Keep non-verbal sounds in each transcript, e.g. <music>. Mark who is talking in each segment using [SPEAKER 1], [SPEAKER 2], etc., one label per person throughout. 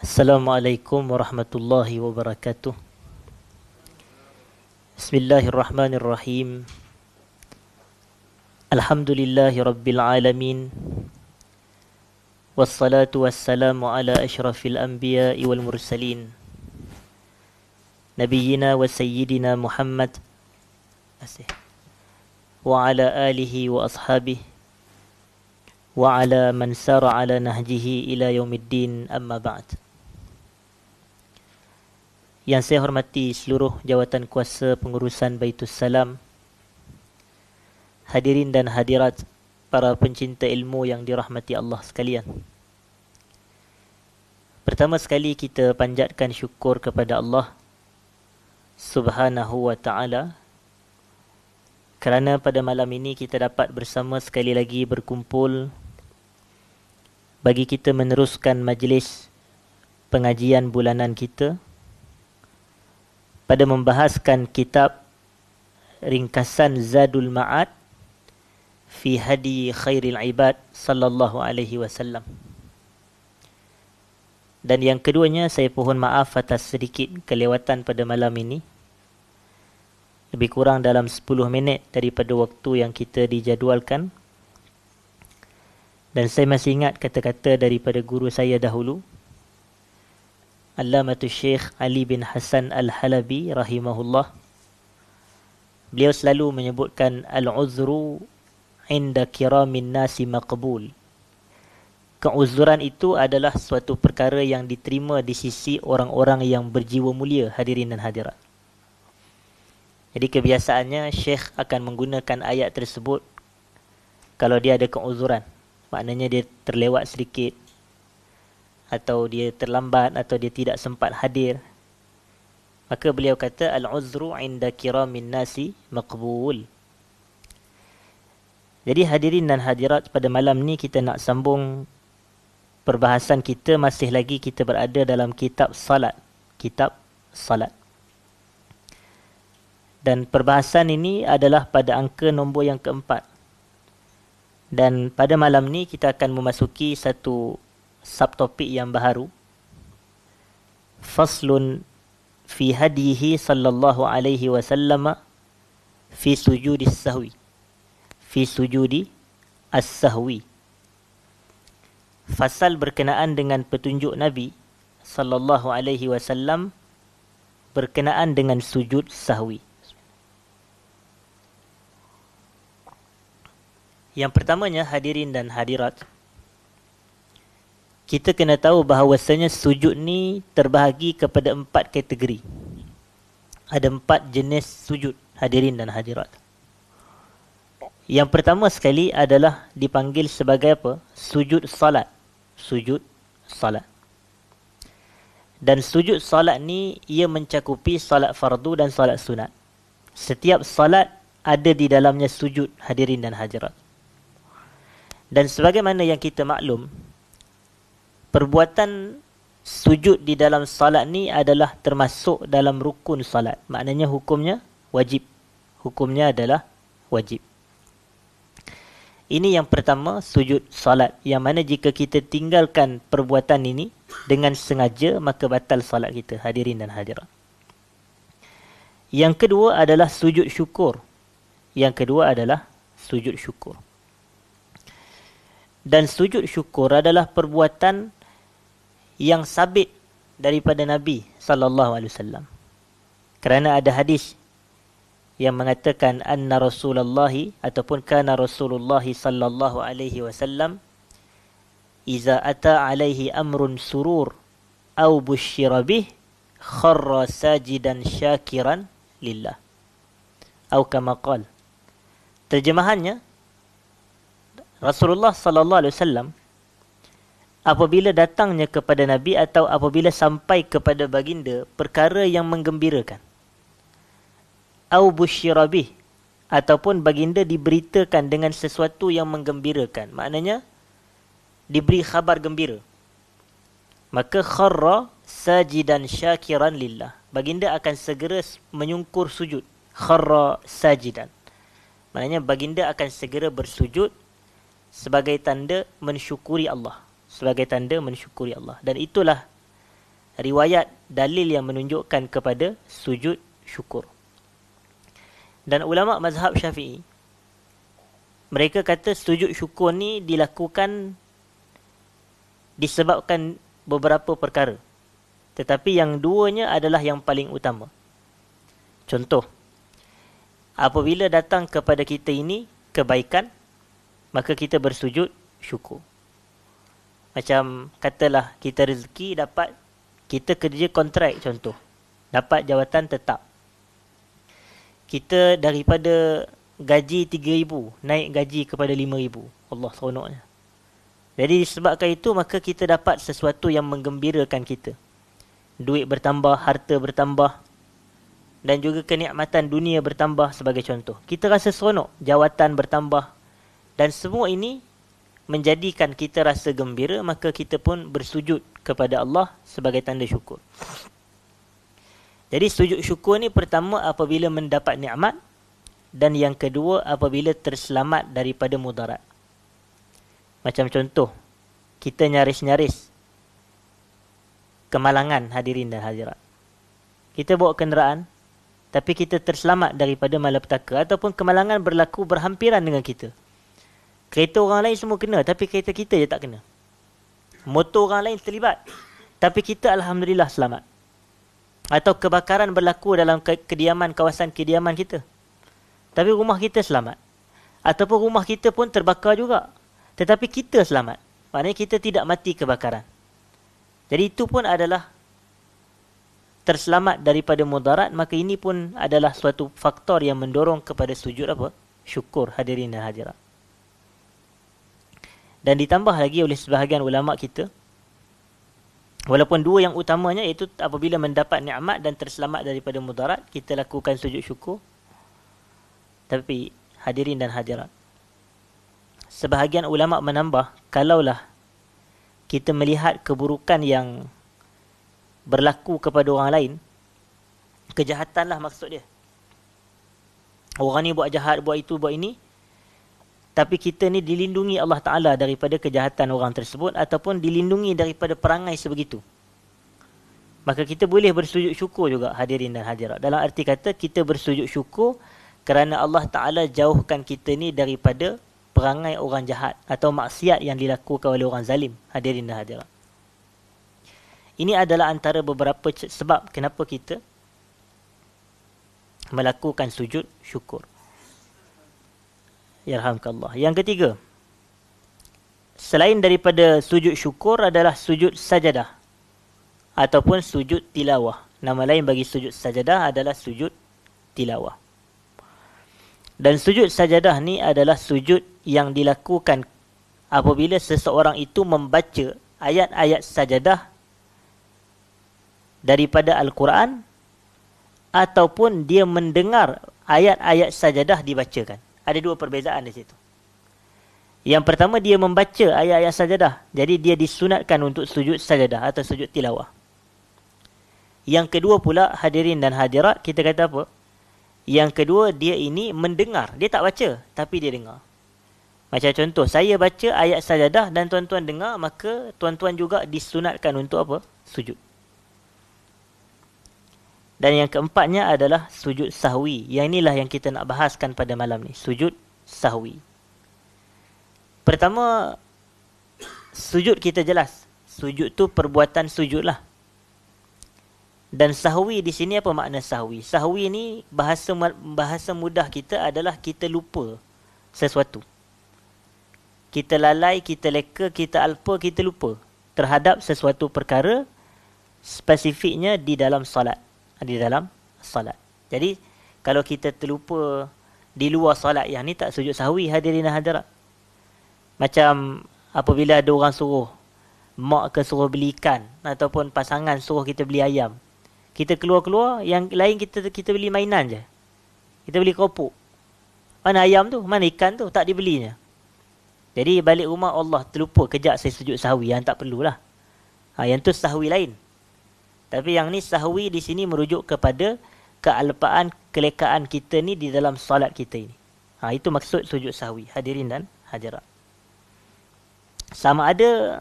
[SPEAKER 1] Assalamualaikum warahmatullahi wabarakatuh Bismillahirrahmanirrahim Alhamdulillahi rabbil alamin Wassalatu wassalamu ala ashrafil anbiya wal mursalin Nabiyyina wa sayyidina Muhammad Wa ala alihi wa ashabihi Wa ala man sara ala nahjihi ila yaumiddin amma ba'd ba yang saya hormati seluruh jawatan kuasa pengurusan Baitul Salam Hadirin dan hadirat para pencinta ilmu yang dirahmati Allah sekalian Pertama sekali kita panjatkan syukur kepada Allah Subhanahu wa ta'ala Kerana pada malam ini kita dapat bersama sekali lagi berkumpul Bagi kita meneruskan majlis pengajian bulanan kita Kita pada membahaskan kitab ringkasan Zadul Ma'ad fi hadi khairil ibad sallallahu alaihi wasallam. Dan yang keduanya saya mohon maaf atas sedikit kelewatan pada malam ini. Lebih kurang dalam 10 minit daripada waktu yang kita dijadualkan. Dan saya masih ingat kata-kata daripada guru saya dahulu. Alamatu Syekh Ali bin Hasan Al-Halabi rahimahullah. Beliau selalu menyebutkan al-uzru inda kiramin nasi maqbul. Keuzuran itu adalah suatu perkara yang diterima di sisi orang-orang yang berjiwa mulia hadirin dan hadirat. Jadi kebiasaannya Syekh akan menggunakan ayat tersebut kalau dia ada keuzuran. Maknanya dia terlewat sedikit atau dia terlambat atau dia tidak sempat hadir maka beliau kata al-uzru inda kiramin nasi maqbul jadi hadirin dan hadirat pada malam ni kita nak sambung perbahasan kita masih lagi kita berada dalam kitab salat kitab salat dan perbahasan ini adalah pada angka nombor yang keempat dan pada malam ni kita akan memasuki satu subtopik yang baharu faslun fi hadihi sallallahu alaihi wasallam fi sujudi sahwi fi sujudi as-sahwi fasal berkenaan dengan petunjuk nabi sallallahu alaihi wasallam berkenaan dengan sujud sahwi yang pertamanya hadirin dan hadirat kita kena tahu bahawasanya sujud ni terbahagi kepada empat kategori. Ada empat jenis sujud hadirin dan hadirat. Yang pertama sekali adalah dipanggil sebagai apa? Sujud salat. Sujud salat. Dan sujud salat ni ia mencakupi salat fardu dan salat sunat. Setiap salat ada di dalamnya sujud hadirin dan hadirat. Dan sebagaimana yang kita maklum, perbuatan sujud di dalam salat ni adalah termasuk dalam rukun salat. Maknanya hukumnya wajib. Hukumnya adalah wajib. Ini yang pertama sujud salat. Yang mana jika kita tinggalkan perbuatan ini dengan sengaja maka batal salat kita hadirin dan hadirat. Yang kedua adalah sujud syukur. Yang kedua adalah sujud syukur. Dan sujud syukur adalah perbuatan yang sabit daripada Nabi sallallahu alaihi wasallam. Kerana ada hadis yang mengatakan anna Rasulullah ataupun kana Rasulullah sallallahu alaihi wasallam iza ata alaihi amrun surur au bushira bih kharra sajidan syakiran lillah. Atau kama qala. Terjemahannya Rasulullah sallallahu alaihi wasallam apabila datangnya kepada Nabi atau apabila sampai kepada baginda perkara yang menggembirakan. Au bushirabih ataupun baginda diberitakan dengan sesuatu yang menggembirakan. Maknanya diberi khabar gembira. Maka kharra sajidan syakiran lillah. Baginda akan segera menyungkur sujud. Kharra sajidan. Maknanya baginda akan segera bersujud sebagai tanda mensyukuri Allah sebagai tanda mensyukuri Allah dan itulah riwayat dalil yang menunjukkan kepada sujud syukur dan ulama mazhab Syafi'i mereka kata sujud syukur ni dilakukan disebabkan beberapa perkara tetapi yang duanya adalah yang paling utama contoh apabila datang kepada kita ini kebaikan maka kita bersujud syukur macam katalah kita rezeki dapat kita kerja kontrak contoh dapat jawatan tetap kita daripada gaji 3000 naik gaji kepada 5000 Allah seronoknya jadi disebabkan itu maka kita dapat sesuatu yang menggembirakan kita duit bertambah harta bertambah dan juga kenikmatan dunia bertambah sebagai contoh kita rasa seronok jawatan bertambah dan semua ini menjadikan kita rasa gembira maka kita pun bersujud kepada Allah sebagai tanda syukur. Jadi sujud syukur ni pertama apabila mendapat nikmat dan yang kedua apabila terselamat daripada mudarat. Macam contoh kita nyaris-nyaris kemalangan hadirin dan hadirat. Kita bawa kenderaan tapi kita terselamat daripada malapetaka ataupun kemalangan berlaku berhampiran dengan kita. Kereta orang lain semua kena tapi kereta kita je tak kena. Motor orang lain terlibat tapi kita alhamdulillah selamat. Atau kebakaran berlaku dalam kediaman kawasan kediaman kita. Tapi rumah kita selamat. Ataupun rumah kita pun terbakar juga. Tetapi kita selamat. Maknanya kita tidak mati kebakaran. Jadi itu pun adalah terselamat daripada mudarat maka ini pun adalah suatu faktor yang mendorong kepada sujud apa syukur hadirin dan hadirat dan ditambah lagi oleh sebahagian ulama kita walaupun dua yang utamanya iaitu apabila mendapat nikmat dan terselamat daripada mudarat kita lakukan sujud syukur tapi hadirin dan hadirat sebahagian ulama menambah kalaulah kita melihat keburukan yang berlaku kepada orang lain kejahatanlah maksud dia orang ni buat jahat buat itu buat ini tapi kita ni dilindungi Allah Taala daripada kejahatan orang tersebut ataupun dilindungi daripada perangai sebegitu maka kita boleh bersujud syukur juga hadirin dan hadirat dalam arti kata kita bersujud syukur kerana Allah Taala jauhkan kita ni daripada perangai orang jahat atau maksiat yang dilakukan oleh orang zalim hadirin dan hadirat ini adalah antara beberapa sebab kenapa kita melakukan sujud syukur yarhamkallah. Yang ketiga, selain daripada sujud syukur adalah sujud sajadah ataupun sujud tilawah. Nama lain bagi sujud sajadah adalah sujud tilawah. Dan sujud sajadah ni adalah sujud yang dilakukan apabila seseorang itu membaca ayat-ayat sajadah daripada Al-Quran ataupun dia mendengar ayat-ayat sajadah dibacakan ada dua perbezaan di situ. Yang pertama dia membaca ayat-ayat sajadah. Jadi dia disunatkan untuk sujud sajadah atau sujud tilawah. Yang kedua pula hadirin dan hadirat kita kata apa? Yang kedua dia ini mendengar. Dia tak baca tapi dia dengar. Macam contoh saya baca ayat sajadah dan tuan-tuan dengar maka tuan-tuan juga disunatkan untuk apa? Sujud. Dan yang keempatnya adalah sujud sahwi. Yang inilah yang kita nak bahaskan pada malam ni. Sujud sahwi. Pertama, sujud kita jelas. Sujud tu perbuatan sujud lah. Dan sahwi di sini apa makna sahwi? Sahwi ni bahasa bahasa mudah kita adalah kita lupa sesuatu. Kita lalai, kita leka, kita alpa, kita lupa terhadap sesuatu perkara spesifiknya di dalam solat di dalam salat. Jadi kalau kita terlupa di luar salat, yang ni tak sujud sahwi hadirin dan hadirat. Macam apabila ada orang suruh mak ke suruh beli ikan ataupun pasangan suruh kita beli ayam. Kita keluar-keluar yang lain kita kita beli mainan je. Kita beli keropok. Mana ayam tu? Mana ikan tu? Tak dibelinya. Jadi balik rumah Allah terlupa kejap saya sujud sahwi yang tak perlulah. Ha, yang tu sahwi lain. Tapi yang ni sahwi di sini merujuk kepada kealpaan, kelekaan kita ni di dalam solat kita ini. Ha, itu maksud sujud sahwi, hadirin dan hadirat. Sama ada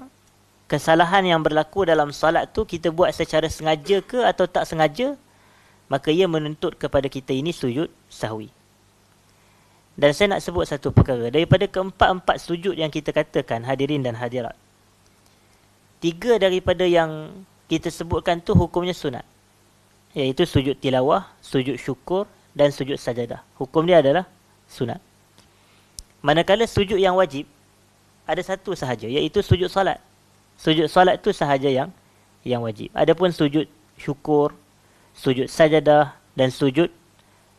[SPEAKER 1] kesalahan yang berlaku dalam solat tu kita buat secara sengaja ke atau tak sengaja, maka ia menuntut kepada kita ini sujud sahwi. Dan saya nak sebut satu perkara. Daripada keempat-empat sujud yang kita katakan, hadirin dan hadirat. Tiga daripada yang kita sebutkan tu hukumnya sunat. Iaitu sujud tilawah, sujud syukur dan sujud sajadah. Hukum dia adalah sunat. Manakala sujud yang wajib, ada satu sahaja iaitu sujud salat. Sujud salat tu sahaja yang yang wajib. Adapun sujud syukur, sujud sajadah dan sujud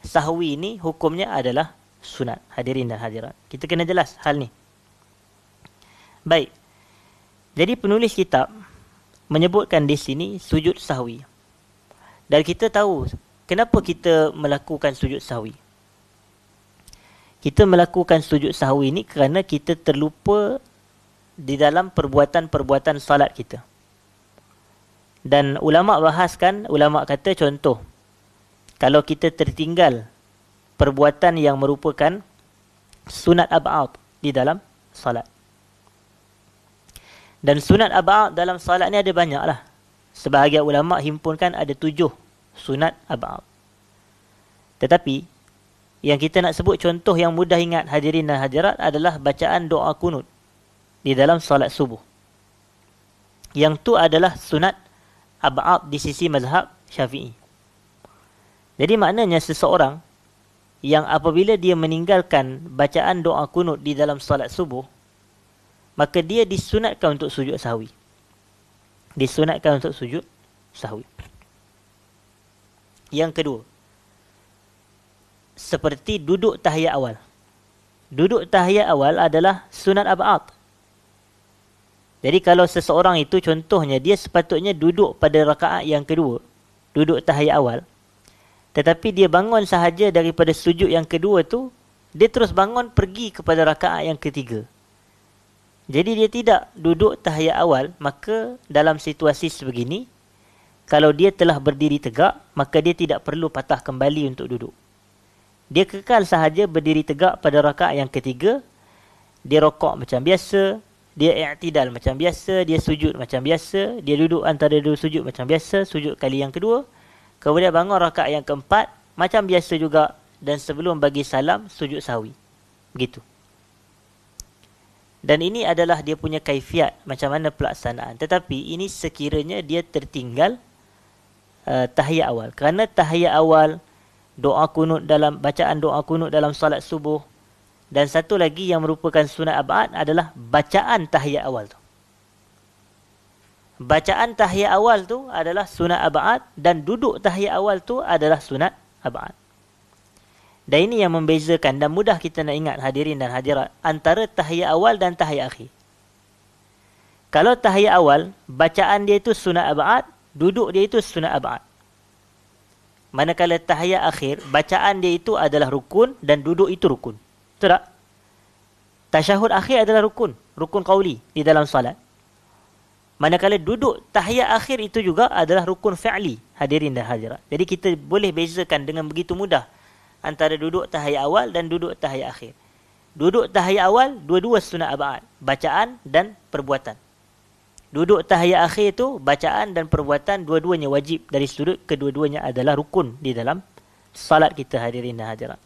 [SPEAKER 1] sahwi ini hukumnya adalah sunat hadirin dan hadirat. Kita kena jelas hal ni. Baik. Jadi penulis kitab menyebutkan di sini sujud sahwi. Dan kita tahu kenapa kita melakukan sujud sahwi. Kita melakukan sujud sahwi ini kerana kita terlupa di dalam perbuatan-perbuatan salat kita. Dan ulama bahaskan, ulama kata contoh kalau kita tertinggal perbuatan yang merupakan sunat ab'ad di dalam salat. Dan sunat abad dalam salat ni ada banyak lah. Sebahagian ulama himpunkan ada tujuh sunat abad. Tetapi, yang kita nak sebut contoh yang mudah ingat hadirin dan hadirat adalah bacaan doa kunut di dalam salat subuh. Yang tu adalah sunat abad di sisi mazhab syafi'i. Jadi maknanya seseorang yang apabila dia meninggalkan bacaan doa kunut di dalam salat subuh, maka dia disunatkan untuk sujud sahwi. Disunatkan untuk sujud sahwi. Yang kedua, seperti duduk tahiyat awal. Duduk tahiyat awal adalah sunat abad. Jadi kalau seseorang itu contohnya dia sepatutnya duduk pada rakaat yang kedua, duduk tahiyat awal. Tetapi dia bangun sahaja daripada sujud yang kedua tu, dia terus bangun pergi kepada rakaat yang ketiga. Jadi dia tidak duduk tahiyat awal, maka dalam situasi sebegini, kalau dia telah berdiri tegak, maka dia tidak perlu patah kembali untuk duduk. Dia kekal sahaja berdiri tegak pada rakaat yang ketiga, dia rokok macam biasa, dia i'tidal macam biasa, dia sujud macam biasa, dia duduk antara dua sujud macam biasa, sujud kali yang kedua, kemudian bangun rakaat yang keempat, macam biasa juga, dan sebelum bagi salam, sujud sawi. Begitu dan ini adalah dia punya kaifiat macam mana pelaksanaan tetapi ini sekiranya dia tertinggal uh, tahiyat awal kerana tahiyat awal doa kunut dalam bacaan doa kunut dalam salat subuh dan satu lagi yang merupakan sunat abad adalah bacaan tahiyat awal tu bacaan tahiyat awal tu adalah sunat abad dan duduk tahiyat awal tu adalah sunat abad dan ini yang membezakan dan mudah kita nak ingat hadirin dan hadirat antara tahiyat awal dan tahiyat akhir. Kalau tahiyat awal, bacaan dia itu sunat abad, duduk dia itu sunat abad. Manakala tahiyat akhir, bacaan dia itu adalah rukun dan duduk itu rukun. Betul tak? Tasyahud akhir adalah rukun, rukun qauli di dalam salat. Manakala duduk tahiyat akhir itu juga adalah rukun fi'li, hadirin dan hadirat. Jadi kita boleh bezakan dengan begitu mudah antara duduk tahiyat awal dan duduk tahiyat akhir. Duduk tahiyat awal dua-dua sunat abad, bacaan dan perbuatan. Duduk tahiyat akhir itu bacaan dan perbuatan dua-duanya wajib dari sudut kedua-duanya adalah rukun di dalam salat kita hadirin dan hadirat.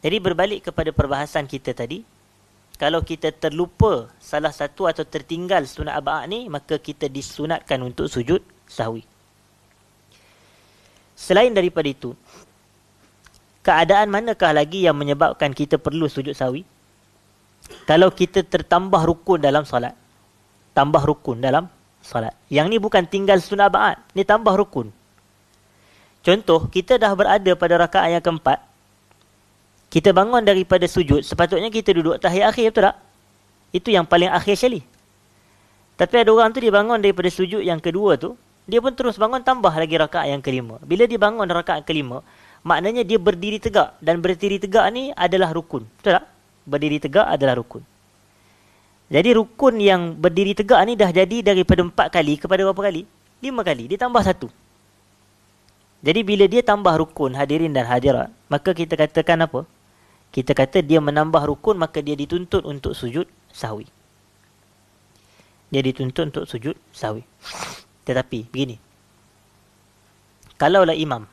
[SPEAKER 1] Jadi berbalik kepada perbahasan kita tadi, kalau kita terlupa salah satu atau tertinggal sunat abad ni, maka kita disunatkan untuk sujud sahwi. Selain daripada itu, keadaan manakah lagi yang menyebabkan kita perlu sujud sawi? Kalau kita tertambah rukun dalam solat. Tambah rukun dalam solat. Yang ni bukan tinggal sunnah ba'at. Ni tambah rukun. Contoh, kita dah berada pada rakaat yang keempat. Kita bangun daripada sujud. Sepatutnya kita duduk tahiyat akhir, betul tak? Itu yang paling akhir sekali. Tapi ada orang tu dia bangun daripada sujud yang kedua tu. Dia pun terus bangun tambah lagi rakaat yang kelima. Bila dia bangun rakaat kelima, maknanya dia berdiri tegak dan berdiri tegak ni adalah rukun betul tak berdiri tegak adalah rukun jadi rukun yang berdiri tegak ni dah jadi daripada empat kali kepada berapa kali lima kali dia tambah satu jadi bila dia tambah rukun hadirin dan hadirat maka kita katakan apa kita kata dia menambah rukun maka dia dituntut untuk sujud sahwi dia dituntut untuk sujud sahwi tetapi begini Kalaulah imam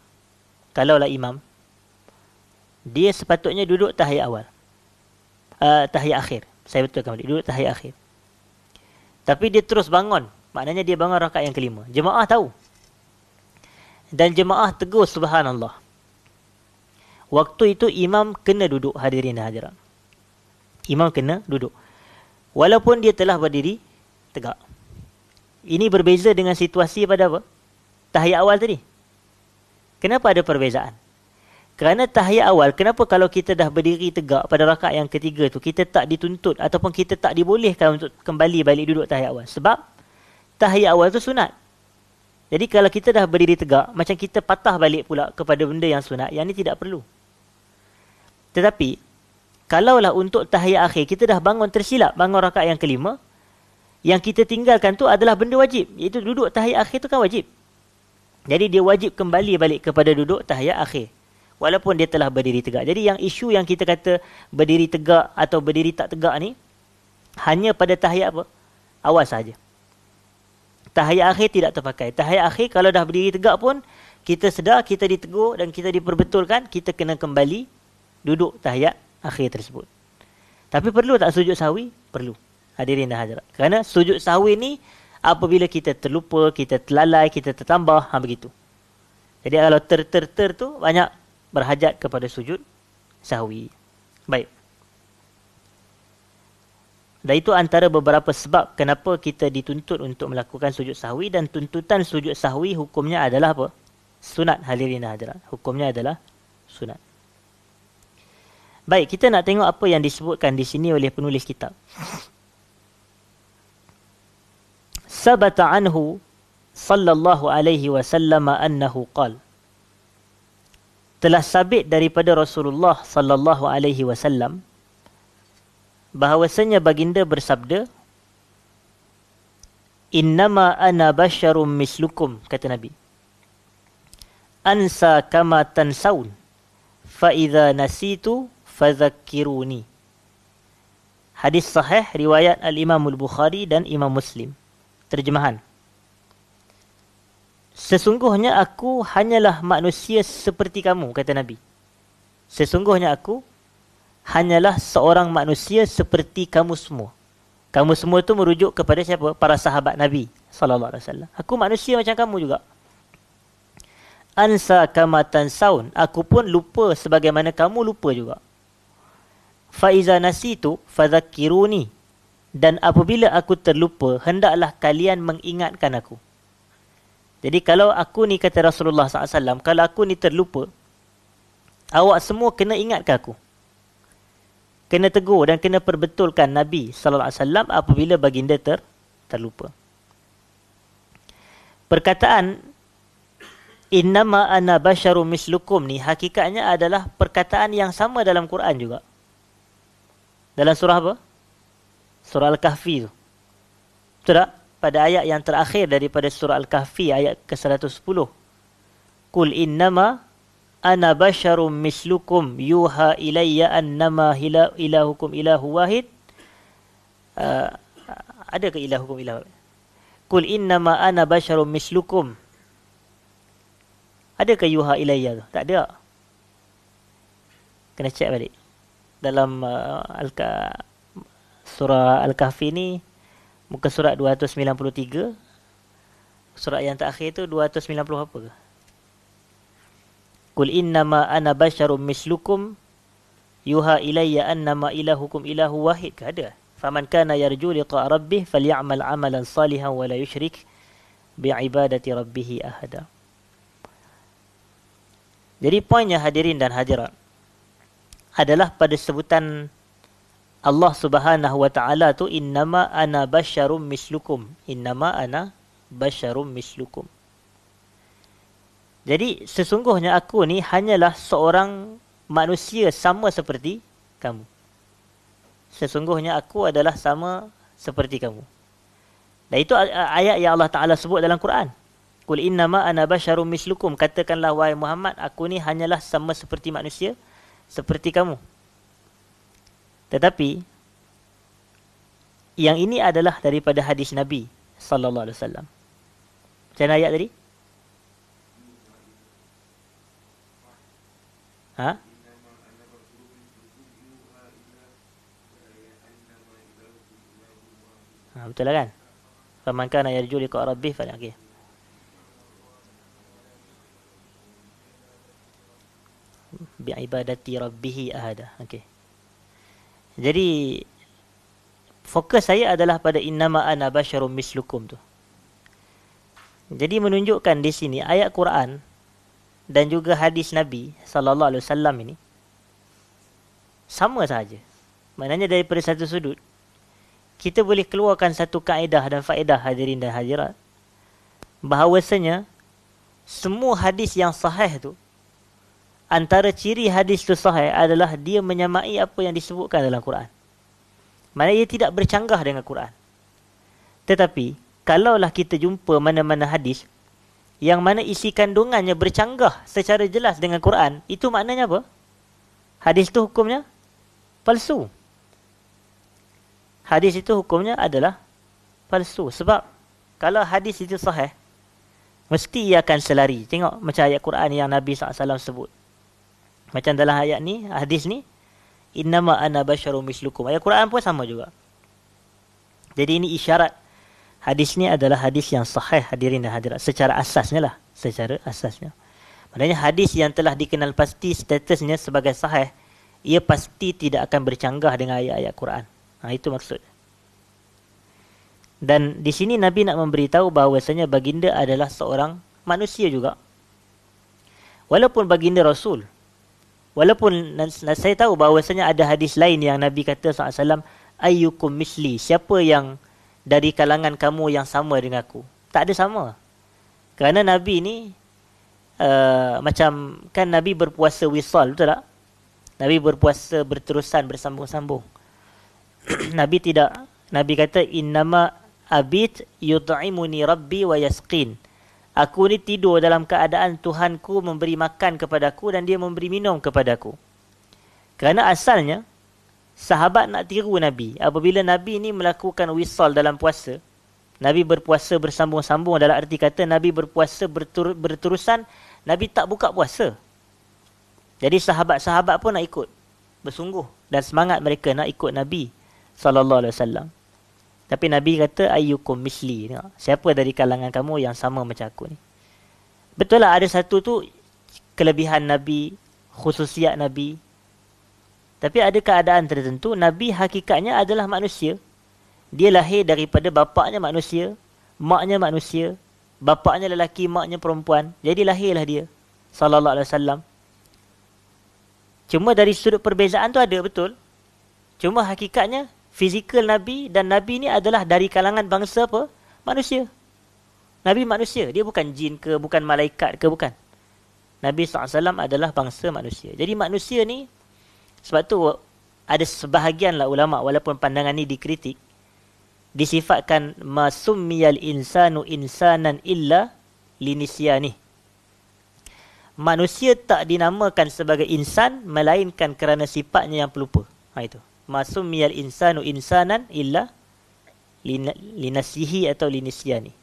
[SPEAKER 1] kalaulah imam dia sepatutnya duduk tahiyat awal uh, tahiyat akhir saya betul-betul balik duduk tahiyat akhir tapi dia terus bangun maknanya dia bangun rakaat yang kelima jemaah tahu dan jemaah tegur subhanallah waktu itu imam kena duduk hadirin dan hadirat imam kena duduk walaupun dia telah berdiri tegak ini berbeza dengan situasi pada apa tahiyat awal tadi Kenapa ada perbezaan? Kerana tahiyat awal, kenapa kalau kita dah berdiri tegak pada rakaat yang ketiga tu, kita tak dituntut ataupun kita tak dibolehkan untuk kembali balik duduk tahiyat awal? Sebab tahiyat awal tu sunat. Jadi kalau kita dah berdiri tegak, macam kita patah balik pula kepada benda yang sunat, yang ni tidak perlu. Tetapi, kalaulah untuk tahiyat akhir, kita dah bangun tersilap, bangun rakaat yang kelima, yang kita tinggalkan tu adalah benda wajib. Iaitu duduk tahiyat akhir tu kan wajib. Jadi dia wajib kembali balik kepada duduk tahiyat akhir. Walaupun dia telah berdiri tegak. Jadi yang isu yang kita kata berdiri tegak atau berdiri tak tegak ni hanya pada tahiyat apa? Awal saja. Tahiyat akhir tidak terpakai. Tahiyat akhir kalau dah berdiri tegak pun kita sedar kita ditegur dan kita diperbetulkan, kita kena kembali duduk tahiyat akhir tersebut. Tapi perlu tak sujud sawi? Perlu. Hadirin dan hadirat. Kerana sujud sawi ni apabila kita terlupa, kita terlalai, kita tertambah, ha, begitu. Jadi kalau ter ter ter tu banyak berhajat kepada sujud sahwi. Baik. Dan itu antara beberapa sebab kenapa kita dituntut untuk melakukan sujud sahwi dan tuntutan sujud sahwi hukumnya adalah apa? Sunat hadirin hadirat. Hukumnya adalah sunat. Baik, kita nak tengok apa yang disebutkan di sini oleh penulis kitab. ثبت anhu, صلى alaihi عليه وسلم أنه قال telah sabit daripada Rasulullah sallallahu alaihi wasallam bahawasanya baginda bersabda innama ana basyarum mislukum kata nabi ansa kama tansaun fa nasitu fadhakkiruni hadis sahih riwayat al imam bukhari dan imam muslim terjemahan. Sesungguhnya aku hanyalah manusia seperti kamu, kata Nabi. Sesungguhnya aku hanyalah seorang manusia seperti kamu semua. Kamu semua itu merujuk kepada siapa? Para sahabat Nabi sallallahu alaihi wasallam. Aku manusia macam kamu juga. Ansa kama saun. aku pun lupa sebagaimana kamu lupa juga. Fa iza nasitu fadhakkiruni dan apabila aku terlupa hendaklah kalian mengingatkan aku jadi kalau aku ni kata Rasulullah SAW kalau aku ni terlupa awak semua kena ingatkan aku kena tegur dan kena perbetulkan Nabi S.A.W. apabila baginda ter terlupa. Perkataan innama ana basyaru mislukum ni hakikatnya adalah perkataan yang sama dalam Quran juga. Dalam surah apa? surah Al-Kahfi tu. Betul tak? Pada ayat yang terakhir daripada surah Al-Kahfi ayat ke-110. Kul innama ana basyarum mislukum yuha ilayya annama hila ilahukum ilahu wahid. Uh, ada ke ilahukum ilahu wahid? Kul innama ana basyarum mislukum. Ada ke yuha ilayya tu? Tak ada. Kena cek balik. Dalam uh, Al-Kahfi surah Al-Kahfi ni muka surat 293 surat yang terakhir tu 290 apa Kul inna ma ana basyarum mislukum yuha ilayya anna ma ilahukum ilahu wahid ke ada faman kana yarju liqa rabbih faly'amal 'amalan salihan wa la yushrik bi ibadati rabbih ahada Jadi poinnya hadirin dan hadirat adalah pada sebutan Allah Subhanahu wa taala tu innama ana basyarum mislukum innama ana basyarum mislukum Jadi sesungguhnya aku ni hanyalah seorang manusia sama seperti kamu Sesungguhnya aku adalah sama seperti kamu Dan itu ayat yang Allah taala sebut dalam Quran Qul innama ana basyarum mislukum katakanlah wahai Muhammad aku ni hanyalah sama seperti manusia seperti kamu tetapi yang ini adalah daripada hadis Nabi sallallahu alaihi wasallam. Macam mana ayat tadi? Ha? Ha, betul lah kan? Faman kana yarju liqa rabbih fa okay. bi ibadati rabbih ahada. Okey. Jadi fokus saya adalah pada innama ana basyarum mislukum tu. Jadi menunjukkan di sini ayat Quran dan juga hadis Nabi sallallahu alaihi wasallam ini sama saja. Maknanya daripada satu sudut kita boleh keluarkan satu kaedah dan faedah hadirin dan hadirat bahawasanya semua hadis yang sahih tu antara ciri hadis itu sahih adalah dia menyamai apa yang disebutkan dalam Quran. Mana ia tidak bercanggah dengan Quran. Tetapi, kalaulah kita jumpa mana-mana hadis yang mana isi kandungannya bercanggah secara jelas dengan Quran, itu maknanya apa? Hadis itu hukumnya palsu. Hadis itu hukumnya adalah palsu. Sebab kalau hadis itu sahih, mesti ia akan selari. Tengok macam ayat Quran yang Nabi SAW sebut. Macam dalam ayat ni, hadis ni, innama ana basyarum mislukum. Ayat Quran pun sama juga. Jadi ini isyarat hadis ni adalah hadis yang sahih hadirin dan hadirat secara asasnya lah, secara asasnya. Maknanya hadis yang telah dikenal pasti statusnya sebagai sahih, ia pasti tidak akan bercanggah dengan ayat-ayat Quran. Ha, itu maksud. Dan di sini Nabi nak memberitahu bahawasanya baginda adalah seorang manusia juga. Walaupun baginda Rasul, Walaupun saya tahu bahawasanya ada hadis lain yang Nabi kata SAW, Ayyukum misli, siapa yang dari kalangan kamu yang sama dengan aku? Tak ada sama. Kerana Nabi ni, uh, macam kan Nabi berpuasa wisal, betul tak? Nabi berpuasa berterusan, bersambung-sambung. <clears throat> Nabi tidak, Nabi kata, Innama abit yut'imuni rabbi wa yasqin. Aku ni tidur dalam keadaan Tuhanku memberi makan kepadaku dan dia memberi minum kepadaku. Kerana asalnya, sahabat nak tiru Nabi. Apabila Nabi ni melakukan wisal dalam puasa, Nabi berpuasa bersambung-sambung dalam arti kata Nabi berpuasa bertur- berterusan, Nabi tak buka puasa. Jadi sahabat-sahabat pun nak ikut bersungguh dan semangat mereka nak ikut Nabi sallallahu alaihi wasallam. Tapi Nabi kata ayyukum misli. Tengok. Siapa dari kalangan kamu yang sama macam aku ni? Betul lah ada satu tu kelebihan Nabi, khususiat Nabi. Tapi ada keadaan tertentu Nabi hakikatnya adalah manusia. Dia lahir daripada bapaknya manusia, maknya manusia, bapaknya lelaki, maknya perempuan. Jadi lahirlah dia sallallahu alaihi wasallam. Cuma dari sudut perbezaan tu ada betul. Cuma hakikatnya fizikal Nabi dan Nabi ni adalah dari kalangan bangsa apa? Manusia. Nabi manusia. Dia bukan jin ke, bukan malaikat ke, bukan. Nabi SAW adalah bangsa manusia. Jadi manusia ni, sebab tu ada sebahagian lah ulama' walaupun pandangan ni dikritik. Disifatkan, Masummiyal insanu insanan illa linisya ni. Manusia tak dinamakan sebagai insan, melainkan kerana sifatnya yang pelupa. Ha, itu masumial insanu insanan illa linasihi atau linisyani.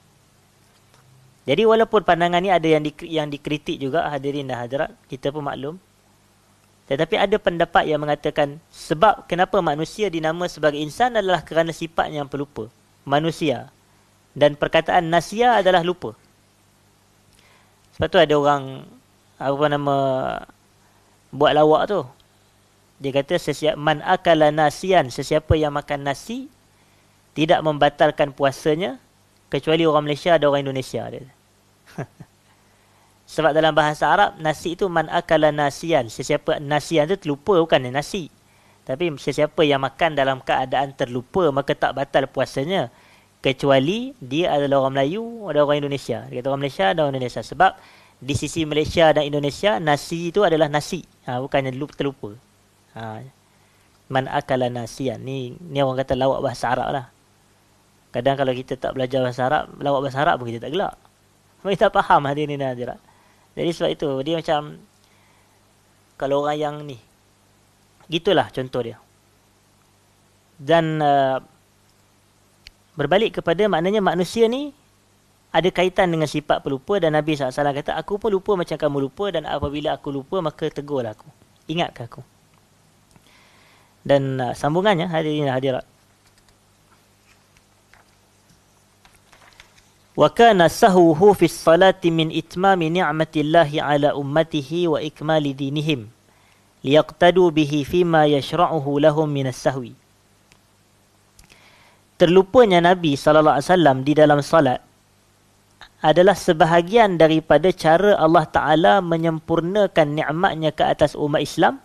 [SPEAKER 1] Jadi walaupun pandangan ni ada yang dikritik, yang dikritik juga hadirin dan hadirat, kita pun maklum. Tetapi ada pendapat yang mengatakan sebab kenapa manusia dinama sebagai insan adalah kerana sifatnya yang pelupa. Manusia. Dan perkataan nasia adalah lupa. Sebab tu ada orang apa nama buat lawak tu. Dia kata sesiapa man akala nasian, sesiapa yang makan nasi tidak membatalkan puasanya kecuali orang Malaysia ada orang Indonesia dia. <laughs> Sebab dalam bahasa Arab nasi itu man akala nasian, sesiapa nasian tu terlupa bukan nasi. Tapi sesiapa yang makan dalam keadaan terlupa maka tak batal puasanya kecuali dia adalah orang Melayu ada orang Indonesia. Dia kata orang Malaysia ada orang Indonesia sebab di sisi Malaysia dan Indonesia nasi itu adalah nasi. Ha, bukannya terlupa. Ha. Man akala nasian. Ni, ni orang kata lawak bahasa Arab lah. Kadang kalau kita tak belajar bahasa Arab, lawak bahasa Arab pun kita tak gelak. Mereka tak faham hadir ni nazirat. Jadi sebab itu, dia macam, kalau orang yang ni, gitulah contoh dia. Dan uh, berbalik kepada maknanya manusia ni ada kaitan dengan sifat pelupa dan Nabi SAW kata, aku pun lupa macam kamu lupa dan apabila aku lupa maka tegurlah aku. Ingatkah aku dan uh, sambungannya hari ini hadirat. fi سهوه min الصلاة من إتمام نعمة الله على أمته وإكمال دينهم ليقتدوا به فيما يشرعه لهم من السهو Terlupanya Nabi sallallahu alaihi wasallam di dalam salat adalah sebahagian daripada cara Allah Taala menyempurnakan nikmatnya ke atas umat Islam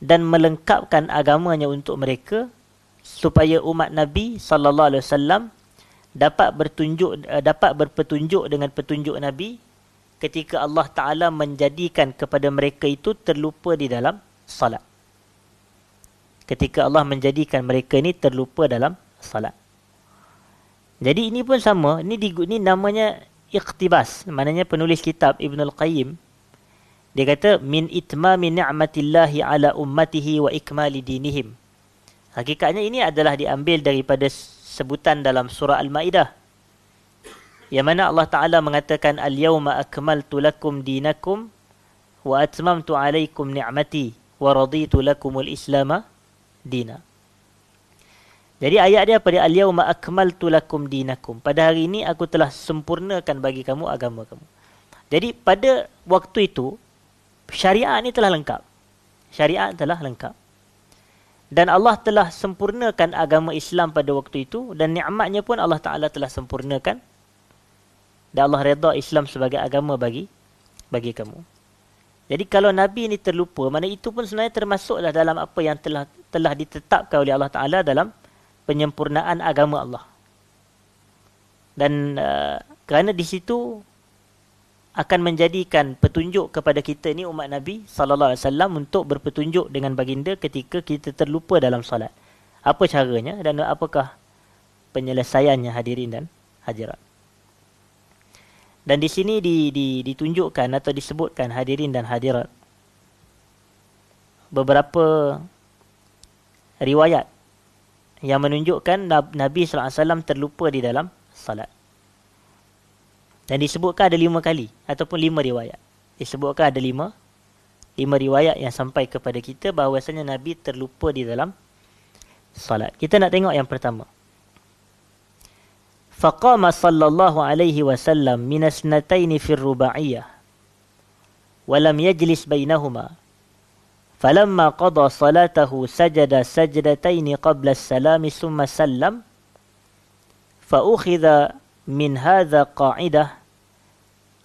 [SPEAKER 1] dan melengkapkan agamanya untuk mereka supaya umat Nabi sallallahu alaihi wasallam dapat bertunjuk eh, dapat berpetunjuk dengan petunjuk Nabi ketika Allah Taala menjadikan kepada mereka itu terlupa di dalam salat Ketika Allah menjadikan mereka ini terlupa dalam salat Jadi ini pun sama, ini digu ni namanya iktibas. Maknanya penulis kitab Ibnul Qayyim dia kata min itmami ni'matillahi ala ummatihi wa ikmali dinihim. Hakikatnya ini adalah diambil daripada sebutan dalam surah Al-Maidah. Yang mana Allah Taala mengatakan al-yauma akmaltu lakum dinakum wa atmamtu alaikum ni'mati wa raditu al islama dina. Jadi ayat dia pada al-yauma akmaltu lakum dinakum. Pada hari ini aku telah sempurnakan bagi kamu agama kamu. Jadi pada waktu itu syariah ini telah lengkap. Syariah telah lengkap. Dan Allah telah sempurnakan agama Islam pada waktu itu dan nikmatnya pun Allah Taala telah sempurnakan. Dan Allah reda Islam sebagai agama bagi bagi kamu. Jadi kalau nabi ini terlupa, mana itu pun sebenarnya termasuklah dalam apa yang telah telah ditetapkan oleh Allah Taala dalam penyempurnaan agama Allah. Dan uh, kerana di situ akan menjadikan petunjuk kepada kita ni umat Nabi sallallahu alaihi wasallam untuk berpetunjuk dengan baginda ketika kita terlupa dalam solat. Apa caranya dan apakah penyelesaiannya hadirin dan hadirat. Dan di sini di, di, ditunjukkan atau disebutkan hadirin dan hadirat beberapa riwayat yang menunjukkan Nabi sallallahu alaihi wasallam terlupa di dalam solat. Dan disebutkan ada lima kali ataupun lima riwayat. Disebutkan ada lima lima riwayat yang sampai kepada kita bahawasanya Nabi terlupa di dalam salat. Kita nak tengok yang pertama. Faqama sallallahu alaihi wasallam min asnataini fi rubaiyah wa lam yajlis bainahuma falamma qada salatahu sajada sajdatain qabla as-salam thumma sallam fa ukhidha min hadha qa'idah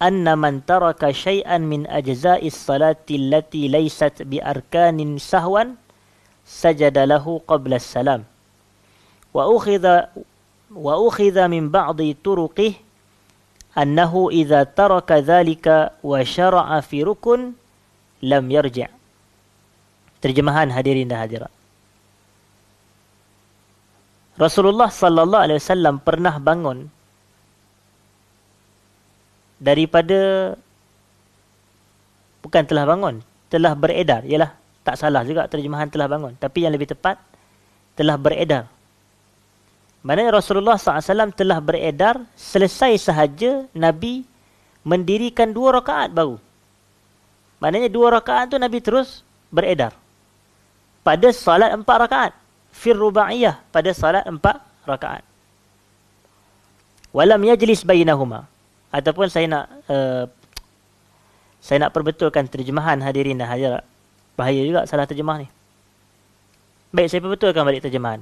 [SPEAKER 1] أن من ترك شيئا من أجزاء الصلاة التي ليست بأركان سهوا سجد له قبل السلام وأخذ وأخذ من بعض طرقه أنه إذا ترك ذلك وشرع في ركن لم يرجع Terjemahan hadirin dan hadirat. Rasulullah sallallahu alaihi wasallam pernah bangun daripada bukan telah bangun, telah beredar. Ialah tak salah juga terjemahan telah bangun. Tapi yang lebih tepat, telah beredar. Mana Rasulullah SAW telah beredar selesai sahaja Nabi mendirikan dua rakaat baru. Maknanya dua rakaat tu Nabi terus beredar. Pada salat empat rakaat. Fir rubaiyah pada salat empat rakaat. Walam yajlis bayinahumah ataupun saya nak uh, saya nak perbetulkan terjemahan hadirin dan hadirat. Ya Bahaya juga salah terjemah ni. Baik, saya perbetulkan balik terjemahan.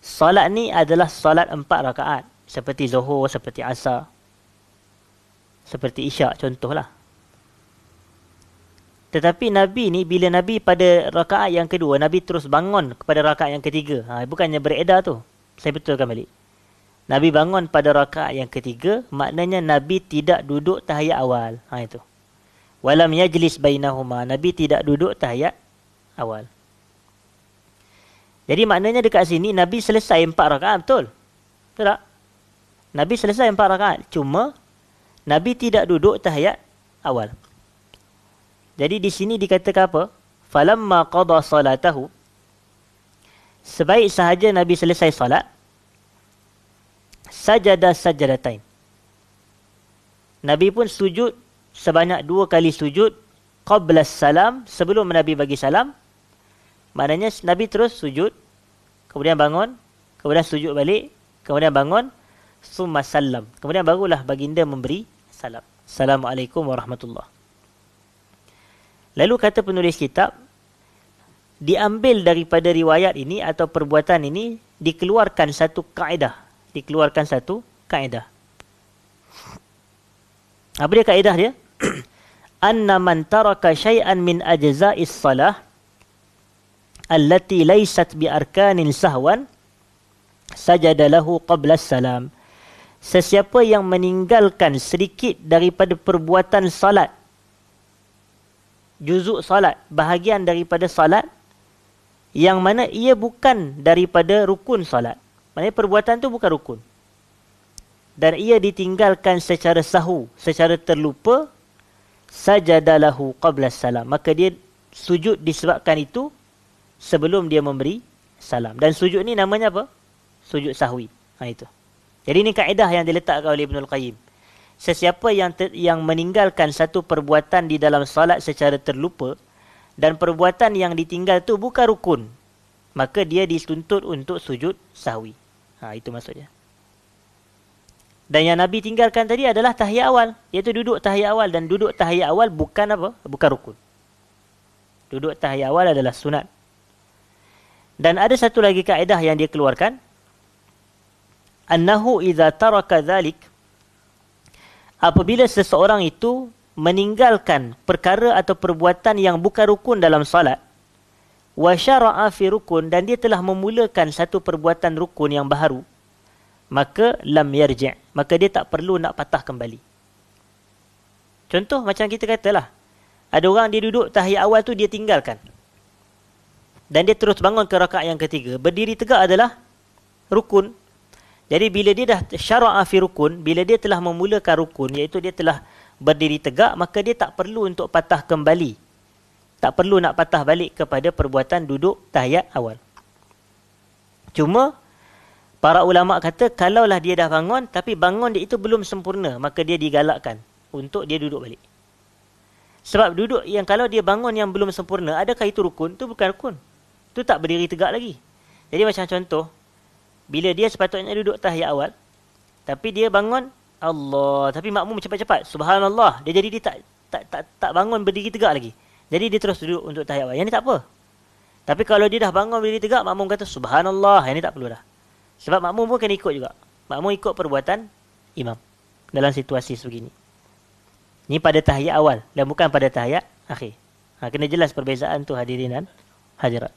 [SPEAKER 1] Salat ni adalah salat empat rakaat. Seperti Zohor, seperti asar. Seperti isyak contohlah. Tetapi Nabi ni, bila Nabi pada rakaat yang kedua, Nabi terus bangun kepada rakaat yang ketiga. Ha, bukannya beredar tu. Saya betulkan balik. Nabi bangun pada rakaat yang ketiga, maknanya Nabi tidak duduk tahiyat awal. Ha itu. Walam yajlis bainahuma. Nabi tidak duduk tahiyat awal. Jadi maknanya dekat sini Nabi selesai empat rakaat betul? Betul tak? Nabi selesai empat rakaat. Cuma Nabi tidak duduk tahiyat awal. Jadi di sini dikatakan apa? Falamma qada salatahu. Sebaik sahaja Nabi selesai salat, sajadah sajadatain. Nabi pun sujud sebanyak dua kali sujud qabla salam sebelum Nabi bagi salam. Maknanya Nabi terus sujud, kemudian bangun, kemudian sujud balik, kemudian bangun, summa salam. Kemudian barulah baginda memberi salam. Assalamualaikum warahmatullahi Lalu kata penulis kitab, diambil daripada riwayat ini atau perbuatan ini, dikeluarkan satu kaedah dikeluarkan satu kaedah. Apa dia kaedah dia? <clears throat> Anna man taraka syai'an min ajza'is salah allati laysat bi arkanin sahwan sajada lahu qabla salam. Sesiapa yang meninggalkan sedikit daripada perbuatan salat juzuk salat, bahagian daripada salat yang mana ia bukan daripada rukun salat. Maknanya perbuatan tu bukan rukun. Dan ia ditinggalkan secara sahu, secara terlupa, sajadalahu qabla salam. Maka dia sujud disebabkan itu sebelum dia memberi salam. Dan sujud ni namanya apa? Sujud sahwi. Ha, itu. Jadi ini kaedah yang diletakkan oleh Ibnul Al-Qayyim. Sesiapa yang ter, yang meninggalkan satu perbuatan di dalam salat secara terlupa dan perbuatan yang ditinggal tu bukan rukun, maka dia dituntut untuk sujud sahwi. Ha, itu maksudnya. Dan yang Nabi tinggalkan tadi adalah tahiyat awal. Iaitu duduk tahiyat awal. Dan duduk tahiyat awal bukan apa? Bukan rukun. Duduk tahiyat awal adalah sunat. Dan ada satu lagi kaedah yang dia keluarkan. Annahu iza taraka zalik. Apabila seseorang itu meninggalkan perkara atau perbuatan yang bukan rukun dalam salat wa syara'a fi rukun dan dia telah memulakan satu perbuatan rukun yang baru, maka lam yarji' maka dia tak perlu nak patah kembali contoh macam kita katalah ada orang dia duduk tahiyat awal tu dia tinggalkan dan dia terus bangun ke rakaat yang ketiga berdiri tegak adalah rukun jadi bila dia dah syara'a fi rukun bila dia telah memulakan rukun iaitu dia telah berdiri tegak maka dia tak perlu untuk patah kembali tak perlu nak patah balik kepada perbuatan duduk tahiyat awal. Cuma para ulama kata kalaulah dia dah bangun tapi bangun dia itu belum sempurna, maka dia digalakkan untuk dia duduk balik. Sebab duduk yang kalau dia bangun yang belum sempurna, adakah itu rukun? Itu bukan rukun. Itu tak berdiri tegak lagi. Jadi macam contoh, bila dia sepatutnya duduk tahiyat awal, tapi dia bangun Allah, tapi makmum cepat-cepat, subhanallah. Dia jadi dia tak tak tak tak bangun berdiri tegak lagi. Jadi dia terus duduk untuk tahiyat awal. Yang ni tak apa. Tapi kalau dia dah bangun berdiri tegak, makmum kata subhanallah. Yang ni tak perlu dah. Sebab makmum pun kena ikut juga. Makmum ikut perbuatan imam dalam situasi sebegini. Ini pada tahiyat awal dan bukan pada tahiyat akhir. Ha, kena jelas perbezaan tu hadirin dan hadirat.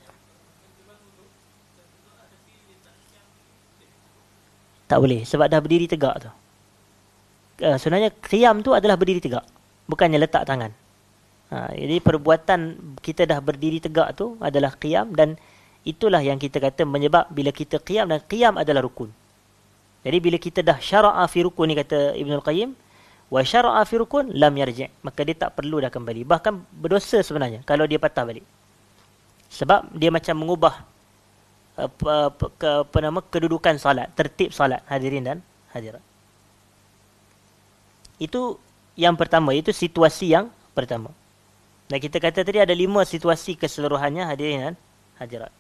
[SPEAKER 1] Tak boleh sebab dah berdiri tegak tu. Uh, sebenarnya qiyam tu adalah berdiri tegak. Bukannya letak tangan. Ha, jadi perbuatan kita dah berdiri tegak tu adalah qiyam dan itulah yang kita kata menyebab bila kita qiyam dan qiyam adalah rukun. Jadi bila kita dah syara'a fi rukun ni kata Ibnul Qayyim, wa syara'a fi rukun lam yarji' maka dia tak perlu dah kembali bahkan berdosa sebenarnya kalau dia patah balik sebab dia macam mengubah apa, eh, apa, ke, apa nama kedudukan salat tertib salat hadirin dan hadirat itu yang pertama itu situasi yang pertama dan kita kata tadi ada lima situasi keseluruhannya hadirin dan hadirat.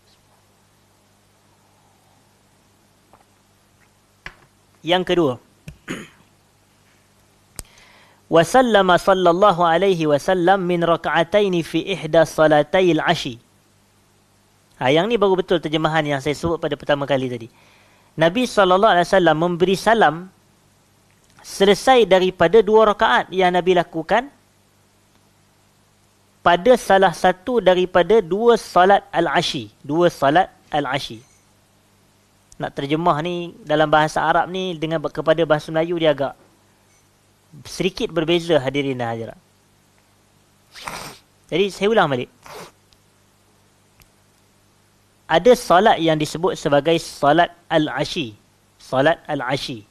[SPEAKER 1] Yang kedua. وسلم صلى الله عليه وسلم من ركعتين في إحدى صلاتي العشي. Ha, yang ni baru betul terjemahan yang saya sebut pada pertama kali tadi. Nabi SAW memberi salam selesai daripada dua rakaat yang Nabi lakukan pada salah satu daripada dua salat al-ashi. Dua salat al-ashi. Nak terjemah ni dalam bahasa Arab ni dengan kepada bahasa Melayu dia agak sedikit berbeza hadirin dan hadirat. Jadi saya ulang balik. Ada salat yang disebut sebagai salat al-ashi. Salat al-ashi.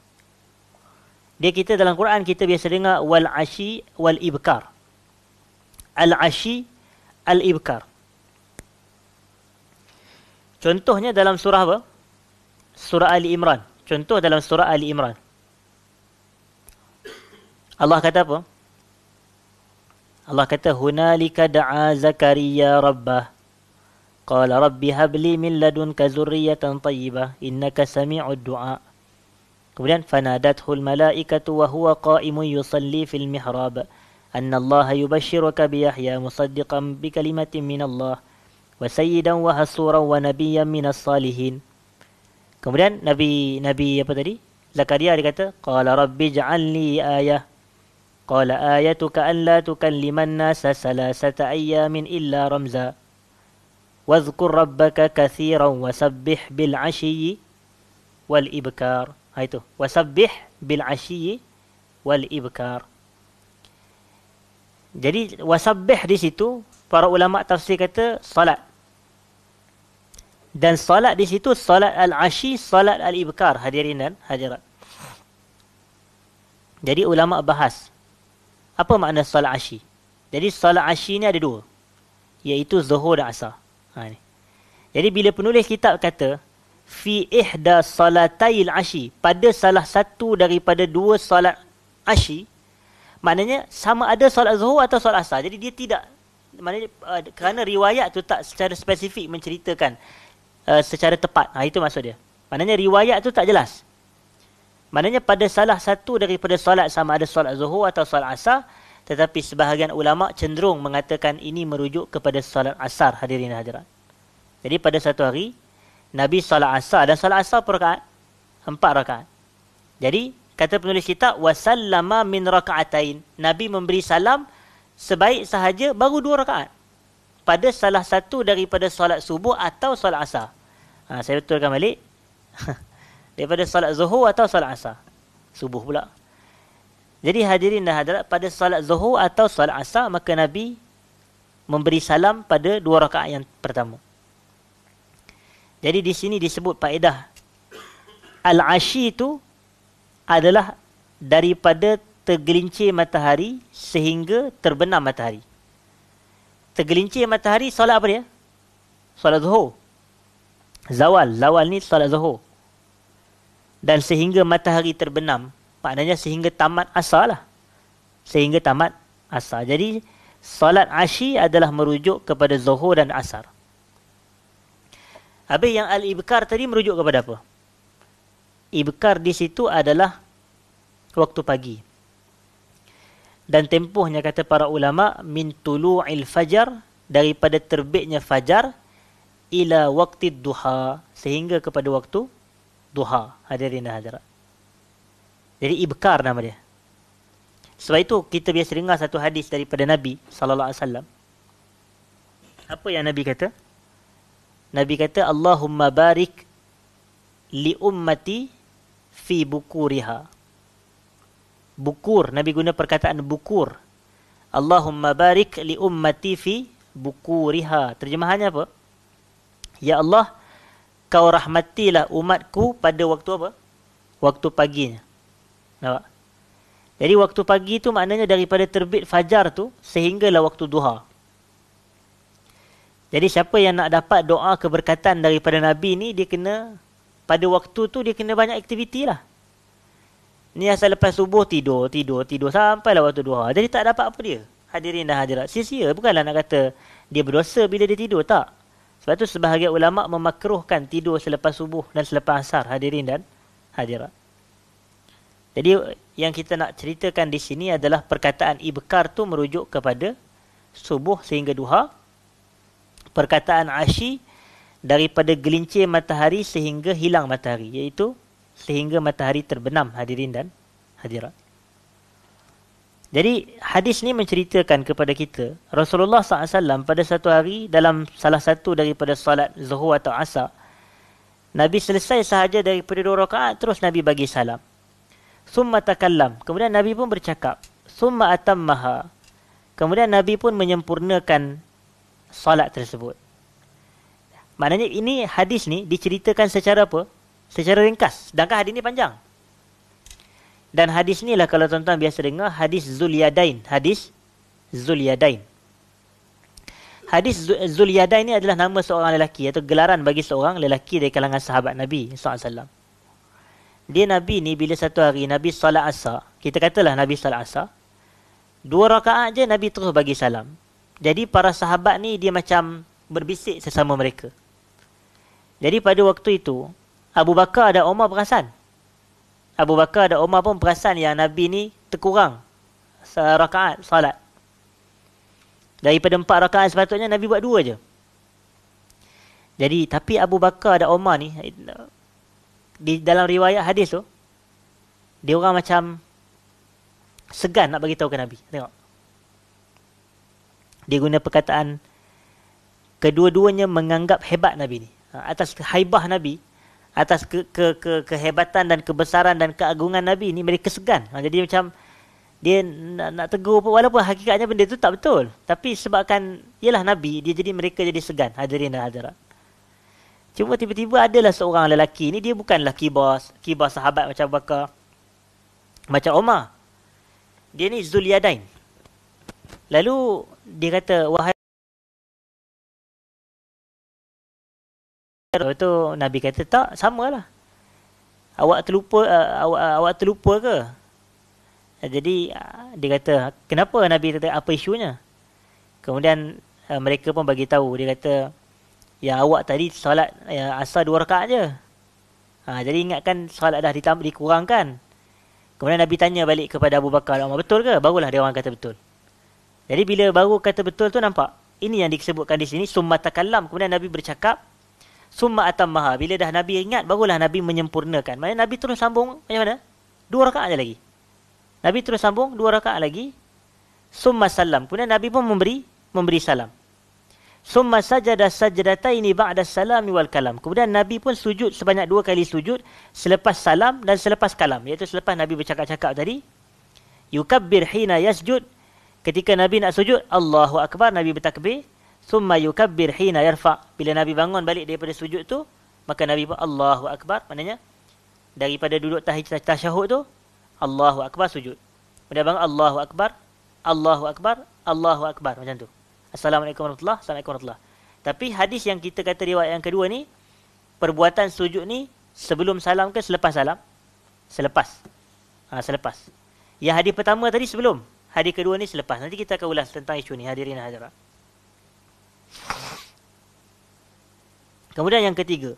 [SPEAKER 1] Dia kita dalam Quran kita biasa dengar wal-ashi wal-ibkar al-ashi al-ibkar. Contohnya dalam surah apa? Surah Ali Imran. Contoh dalam surah Ali Imran. Allah kata apa? Allah kata hunalika da'a zakariya rabbah qala rabbi habli min ladunka zurriatan tayyibah innaka sami'ud du'a kemudian fanadathu al malaikatu wa huwa qa'imun yusalli fil mihrab أن الله يبشرك بيحيى مصدقا بكلمة من الله وسيدا وحصورا ونبيا من الصالحين Kemudian Nabi Nabi apa tadi? Zakaria dia kata, "Qala rabbi ij'alni ayah." Qala ayatuka an la tukalliman nasa salasata ayyamin illa ramza. Wa dhkur rabbaka katsiran wa sabbih bil 'ashyi wal ibkar. Ha itu. Wa sabbih bil 'ashyi wal ibkar. Jadi wasabbih di situ para ulama tafsir kata solat. Dan solat di situ solat al-ashi, solat al-ibkar hadirin dan hadirat. Jadi ulama bahas apa makna solat ashi. Jadi solat ashi ni ada dua iaitu zuhur dan asar. Ha ni. Jadi bila penulis kitab kata fi ihda salatail ashi pada salah satu daripada dua solat ashi maknanya sama ada solat zuhur atau solat asar jadi dia tidak maknanya uh, kerana riwayat tu tak secara spesifik menceritakan uh, secara tepat ha itu maksud dia maknanya riwayat tu tak jelas maknanya pada salah satu daripada solat sama ada solat zuhur atau solat asar tetapi sebahagian ulama cenderung mengatakan ini merujuk kepada solat asar hadirin dan hadirat jadi pada satu hari Nabi solat asar dan solat asar perakaat empat rakaat. Jadi kata penulis kita wasallama min rakaatain nabi memberi salam sebaik sahaja baru dua rakaat pada salah satu daripada solat subuh atau solat asar ha, saya betulkan balik <laughs> daripada solat zuhur atau solat asar subuh pula jadi hadirin dan hadirat pada solat zuhur atau solat asar maka nabi memberi salam pada dua rakaat yang pertama jadi di sini disebut faedah al-ashi itu adalah daripada tergelincir matahari sehingga terbenam matahari. Tergelincir matahari solat apa dia? Solat zuhur. Zawal, zawal ni solat zuhur. Dan sehingga matahari terbenam, maknanya sehingga tamat asar lah. Sehingga tamat asar. Jadi solat asyi adalah merujuk kepada zuhur dan asar. Habis yang al-ibkar tadi merujuk kepada apa? ibkar di situ adalah waktu pagi. Dan tempohnya kata para ulama min tulu'il fajar daripada terbitnya fajar ila waktu duha sehingga kepada waktu duha hadirin dan hadirat. Jadi ibkar nama dia. Sebab itu kita biasa dengar satu hadis daripada Nabi sallallahu alaihi wasallam. Apa yang Nabi kata? Nabi kata Allahumma barik li ummati fi bukuriha bukur nabi guna perkataan bukur Allahumma barik li ummati fi bukuriha terjemahannya apa ya Allah kau rahmatilah umatku pada waktu apa waktu paginya nampak jadi waktu pagi itu maknanya daripada terbit fajar tu sehinggalah waktu duha jadi siapa yang nak dapat doa keberkatan daripada Nabi ni, dia kena pada waktu tu dia kena banyak aktiviti lah. Ni asal lepas subuh tidur, tidur, tidur sampai lah waktu duha. Jadi tak dapat apa dia. Hadirin dan hadirat. Sia-sia. Bukanlah nak kata dia berdosa bila dia tidur. Tak. Sebab tu sebahagian ulama memakruhkan tidur selepas subuh dan selepas asar. Hadirin dan hadirat. Jadi yang kita nak ceritakan di sini adalah perkataan ibkar tu merujuk kepada subuh sehingga duha. Perkataan asyik daripada gelincir matahari sehingga hilang matahari iaitu sehingga matahari terbenam hadirin dan hadirat jadi hadis ni menceritakan kepada kita Rasulullah SAW pada satu hari dalam salah satu daripada salat zuhur atau asar Nabi selesai sahaja daripada dua rakaat terus Nabi bagi salam. Summa takallam. Kemudian Nabi pun bercakap. Summa atammaha. Kemudian Nabi pun menyempurnakan salat tersebut. Maknanya ini hadis ni diceritakan secara apa? Secara ringkas. Sedangkan hadis ni panjang. Dan hadis ni lah kalau tuan-tuan biasa dengar hadis Zuliyadain. Hadis Zuliyadain. Hadis Zuliyadain ni adalah nama seorang lelaki atau gelaran bagi seorang lelaki dari kalangan sahabat Nabi SAW. Dia Nabi ni bila satu hari Nabi salat asar, kita katalah Nabi salat asar, dua rakaat je Nabi terus bagi salam. Jadi para sahabat ni dia macam berbisik sesama mereka. Jadi pada waktu itu Abu Bakar dan Omar perasan. Abu Bakar dan Omar pun perasan yang Nabi ni terkurang rakaat salat. Daripada empat rakaat sepatutnya Nabi buat dua je. Jadi tapi Abu Bakar dan Omar ni di dalam riwayat hadis tu dia orang macam segan nak bagi tahu ke Nabi. Tengok. Dia guna perkataan kedua-duanya menganggap hebat Nabi ni. Ha, atas haibah Nabi, atas ke, ke, ke, kehebatan dan kebesaran dan keagungan Nabi ni mereka segan. Ha, jadi macam dia nak, nak tegur pun walaupun hakikatnya benda tu tak betul. Tapi sebabkan ialah Nabi, dia jadi mereka jadi segan hadirin dan hadirat. Cuma tiba-tiba adalah seorang lelaki ni dia bukanlah kibas, kibas sahabat macam Bakar. Macam Omar. Dia ni Zuliadain. Lalu dia kata, wahai Lepas tu Nabi kata tak samalah. Awak terlupa uh, awak uh, awak terlupa ke? Eh, jadi uh, dia kata kenapa Nabi kata apa isunya? Kemudian uh, mereka pun bagi tahu dia kata ya awak tadi solat ya asal dua rakaat je. Ha, jadi ingatkan solat dah ditamb- dikurangkan. Kemudian Nabi tanya balik kepada Abu Bakar, Umar betul ke? Barulah dia orang kata betul. Jadi bila baru kata betul tu nampak ini yang disebutkan di sini summa takallam kemudian Nabi bercakap summa atammaha bila dah nabi ingat barulah nabi menyempurnakan maknanya nabi terus sambung macam mana dua rakaat aja lagi nabi terus sambung dua rakaat lagi summa salam kemudian nabi pun memberi memberi salam summa sajada sajdataini ba'da salami wal kalam kemudian nabi pun sujud sebanyak dua kali sujud selepas salam dan selepas kalam iaitu selepas nabi bercakap-cakap tadi yukabbir hina yasjud ketika nabi nak sujud Allahu akbar nabi bertakbir Thumma yukabbir hina yarfa. Bila Nabi bangun balik daripada sujud tu, maka Nabi buat Allahu Akbar. Maknanya, daripada duduk tahajud tu, Allahu Akbar sujud. Kemudian bangun Allahu Akbar, Allahu Akbar, Allahu Akbar. Macam tu. Assalamualaikum warahmatullahi Assalamualaikum warahmatullah. Tapi hadis yang kita kata riwayat yang kedua ni, perbuatan sujud ni sebelum salam ke selepas salam? Selepas. Ha, selepas. Yang hadis pertama tadi sebelum. Hadis kedua ni selepas. Nanti kita akan ulas tentang isu ni hadirin hadirat. Kemudian yang ketiga.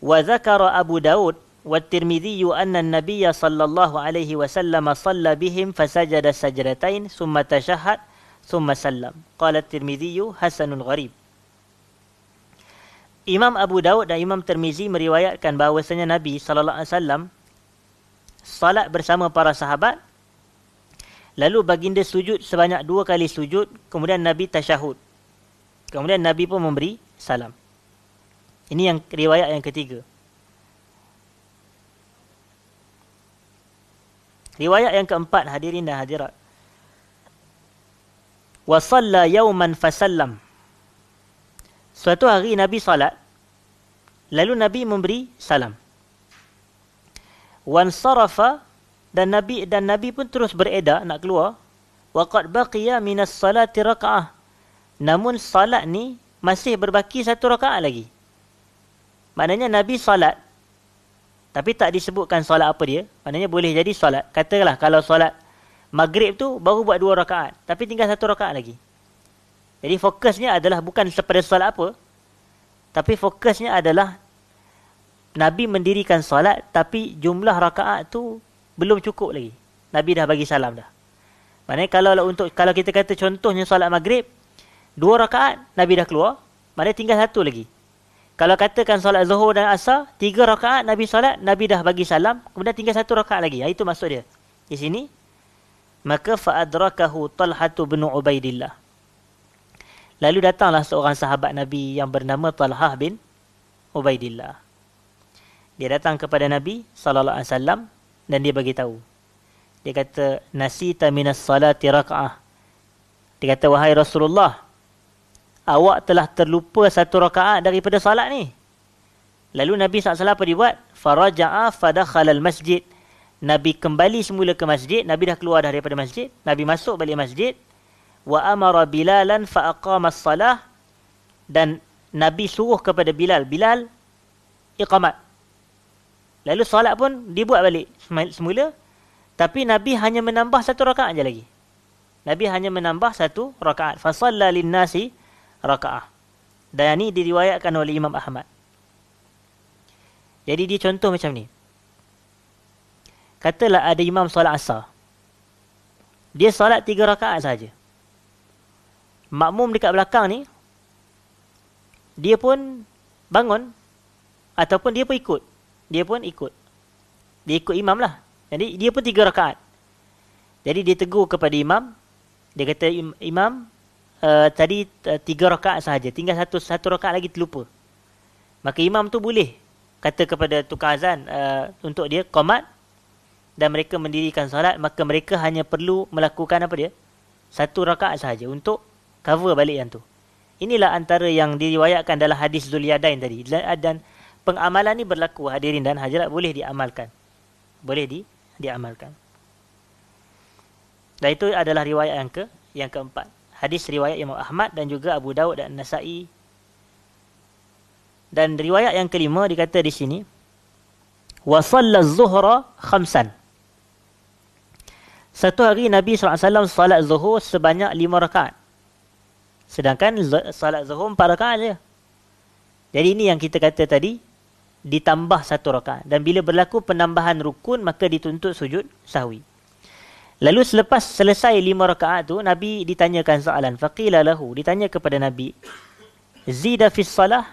[SPEAKER 1] Wa zakara Abu Daud wa Tirmizi anna an-nabiy sallallahu alaihi wasallam shalla bihim fa sajada sajdatain thumma tashahhad thumma sallam. Qala Tirmizi hasanun gharib. Imam Abu Daud dan Imam Tirmizi meriwayatkan bahawasanya Nabi sallallahu alaihi wasallam salat bersama para sahabat lalu baginda sujud sebanyak dua kali sujud kemudian Nabi tasyahud. Kemudian Nabi pun memberi salam. Ini yang riwayat yang ketiga. Riwayat yang keempat hadirin dan hadirat. Wa salla yawman fa sallam. Suatu hari Nabi salat lalu Nabi memberi salam. Wan sarafa dan Nabi dan Nabi pun terus bereda nak keluar. Waqad baqiya minas salati raka'ah. Namun salat ni masih berbaki satu rakaat lagi. Maknanya Nabi solat. Tapi tak disebutkan solat apa dia. Maknanya boleh jadi solat. Katalah kalau solat maghrib tu baru buat dua rakaat. Tapi tinggal satu rakaat lagi. Jadi fokusnya adalah bukan kepada solat apa. Tapi fokusnya adalah Nabi mendirikan solat tapi jumlah rakaat tu belum cukup lagi. Nabi dah bagi salam dah. Maknanya kalau untuk kalau kita kata contohnya solat maghrib, Dua rakaat Nabi dah keluar, mana tinggal satu lagi. Kalau katakan solat zuhur dan asar, tiga rakaat Nabi solat, Nabi dah bagi salam, kemudian tinggal satu rakaat lagi. Ha, itu maksud dia. Di sini, maka fa'adrakahu talhatu bin Ubaidillah. Lalu datanglah seorang sahabat Nabi yang bernama Talhah bin Ubaidillah. Dia datang kepada Nabi sallallahu alaihi wasallam dan dia bagi tahu. Dia kata nasita minas salati raka'ah. Dia kata wahai Rasulullah awak telah terlupa satu rakaat daripada salat ni. Lalu Nabi SAW apa dia buat? Faraja'a fadakhalal masjid. Nabi kembali semula ke masjid. Nabi dah keluar dah daripada masjid. Nabi masuk balik masjid. Wa amara bilalan fa'aqamas salah. Dan Nabi suruh kepada Bilal. Bilal, iqamat. Lalu salat pun dibuat balik semula. Tapi Nabi hanya menambah satu rakaat je lagi. Nabi hanya menambah satu rakaat. Fasalla linnasi. nasi rakaah. Dan ini diriwayatkan oleh Imam Ahmad. Jadi dia contoh macam ni. Katalah ada imam solat asar. Dia solat tiga rakaat saja. Makmum dekat belakang ni, dia pun bangun ataupun dia pun ikut. Dia pun ikut. Dia ikut imam lah. Jadi dia pun tiga rakaat. Jadi dia tegur kepada imam. Dia kata, imam, uh, tadi uh, tiga rakaat sahaja, tinggal satu satu rakaat lagi terlupa. Maka imam tu boleh kata kepada tukar azan uh, untuk dia qomat dan mereka mendirikan solat, maka mereka hanya perlu melakukan apa dia? Satu rakaat sahaja untuk cover balik yang tu. Inilah antara yang diriwayatkan dalam hadis Zuliyadain tadi. Dan pengamalan ni berlaku hadirin dan hajarat boleh diamalkan. Boleh di diamalkan. Dan itu adalah riwayat yang ke yang keempat hadis riwayat Imam Ahmad dan juga Abu Daud dan Nasa'i. Dan riwayat yang kelima dikata di sini, wa zuhra khamsan. Satu hari Nabi SAW salat zuhur sebanyak lima rakaat. Sedangkan salat zuhur empat rakaat saja. Jadi ini yang kita kata tadi, ditambah satu rakaat. Dan bila berlaku penambahan rukun, maka dituntut sujud sahwi. Lalu selepas selesai lima rakaat tu, Nabi ditanyakan soalan. Faqila lahu. Ditanya kepada Nabi. Zida fis salah.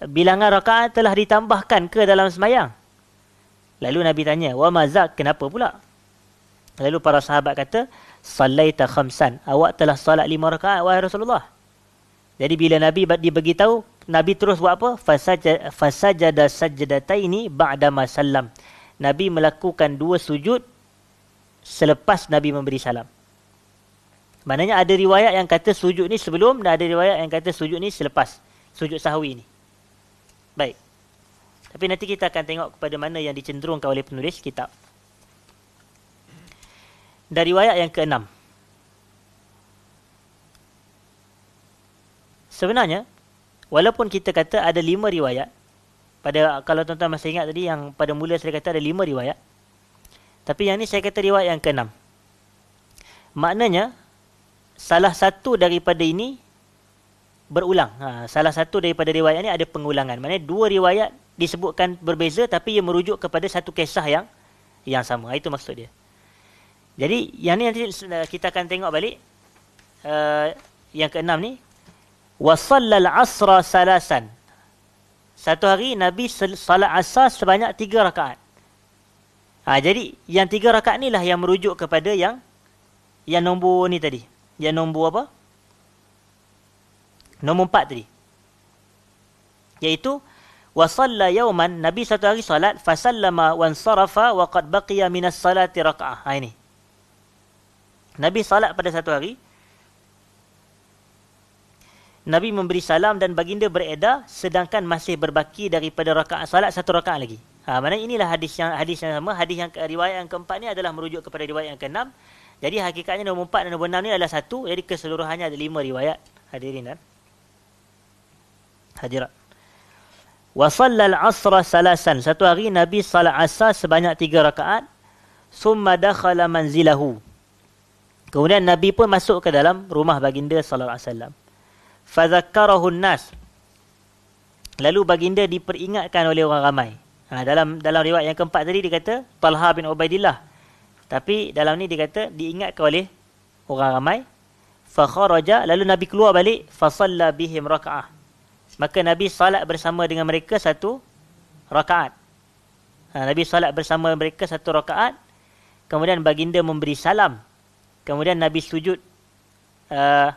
[SPEAKER 1] Bilangan rakaat telah ditambahkan ke dalam semayang. Lalu Nabi tanya. Wa mazak kenapa pula? Lalu para sahabat kata. Salaita khamsan. Awak telah salat lima rakaat wahai Rasulullah. Jadi bila Nabi diberitahu, Nabi terus buat apa? Fasajada sajadataini ba'dama salam. Nabi melakukan dua sujud selepas Nabi memberi salam. Maknanya ada riwayat yang kata sujud ni sebelum dan ada riwayat yang kata sujud ni selepas. Sujud sahwi ni. Baik. Tapi nanti kita akan tengok kepada mana yang dicenderungkan oleh penulis kitab. Dari riwayat yang keenam. Sebenarnya, walaupun kita kata ada lima riwayat, pada kalau tuan-tuan masih ingat tadi yang pada mula saya kata ada lima riwayat, tapi yang ni saya kata riwayat yang keenam. Maknanya salah satu daripada ini berulang. Ha, salah satu daripada riwayat ini ada pengulangan. Maknanya dua riwayat disebutkan berbeza tapi ia merujuk kepada satu kisah yang yang sama. Ha, itu maksud dia. Jadi yang ni nanti kita akan tengok balik uh, yang keenam ni wasallal asra salasan. Satu hari Nabi salat asar sebanyak tiga rakaat. Ha, jadi yang tiga rakaat ni lah yang merujuk kepada yang yang nombor ni tadi. Yang nombor apa? Nombor empat tadi. Iaitu wa salla yawman Nabi satu hari salat fa sallama wa ansarafa wa qad baqiya min as-salati raka'ah. Ha ini. Nabi salat pada satu hari. Nabi memberi salam dan baginda beredar sedangkan masih berbaki daripada rakaat salat satu rakaat lagi. Ha, mana inilah hadis yang hadis yang sama hadis yang riwayat yang keempat ni adalah merujuk kepada riwayat yang keenam. Jadi hakikatnya nombor empat dan nombor enam ni adalah satu. Jadi keseluruhannya ada lima riwayat hadirin dan hadirat. Wasallal al-asra salasan. Satu hari Nabi salat asa sebanyak tiga rakaat. Summa dakhala manzilahu. Kemudian Nabi pun masuk ke dalam rumah baginda sallallahu alaihi wasallam. nas. Lalu baginda diperingatkan oleh orang ramai. Ha, dalam dalam riwayat yang keempat tadi dia kata Talha bin Ubaidillah. Tapi dalam ni dia kata diingatkan oleh orang ramai. Fa kharaja lalu Nabi keluar balik fa salla bihim raka'ah. Maka Nabi salat bersama dengan mereka satu rakaat. Ha, Nabi salat bersama mereka satu rakaat. Kemudian baginda memberi salam. Kemudian Nabi sujud. Uh,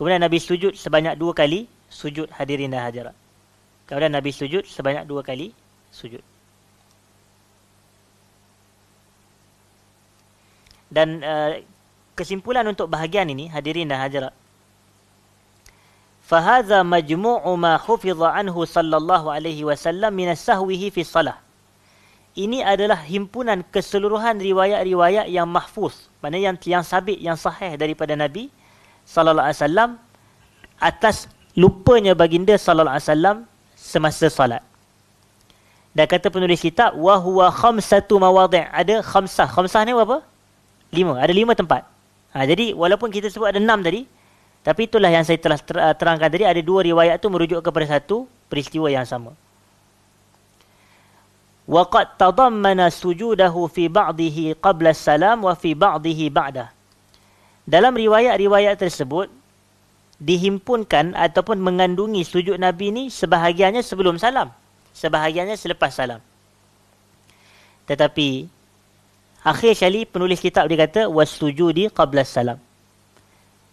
[SPEAKER 1] kemudian Nabi sujud sebanyak dua kali. Sujud hadirin dan hadirat. Kemudian Nabi sujud sebanyak dua kali sujud. Dan uh, kesimpulan untuk bahagian ini hadirin dan hadirat. Fahaza majmu'u ma khufidha anhu sallallahu alaihi wasallam min as-sahwihi fi salah. Ini adalah himpunan keseluruhan riwayat-riwayat yang mahfuz, mana yang tiang sabit yang sahih daripada Nabi sallallahu alaihi wasallam atas lupanya baginda sallallahu alaihi wasallam semasa salat. Dan kata penulis kitab wa huwa khamsatu mawadhi'. Ada khamsah. Khamsah ni berapa? Lima. Ada lima tempat. Ha, jadi walaupun kita sebut ada enam tadi, tapi itulah yang saya telah uh, terangkan tadi ada dua riwayat tu merujuk kepada satu peristiwa yang sama. Wa qad tadammana sujudahu fi ba'dihi qabla salam wa fi ba'dihi ba'da. Dalam riwayat-riwayat tersebut dihimpunkan ataupun mengandungi sujud Nabi ni sebahagiannya sebelum salam sebahagiannya selepas salam. Tetapi akhir sekali penulis kitab dia kata wasujudi qabla salam.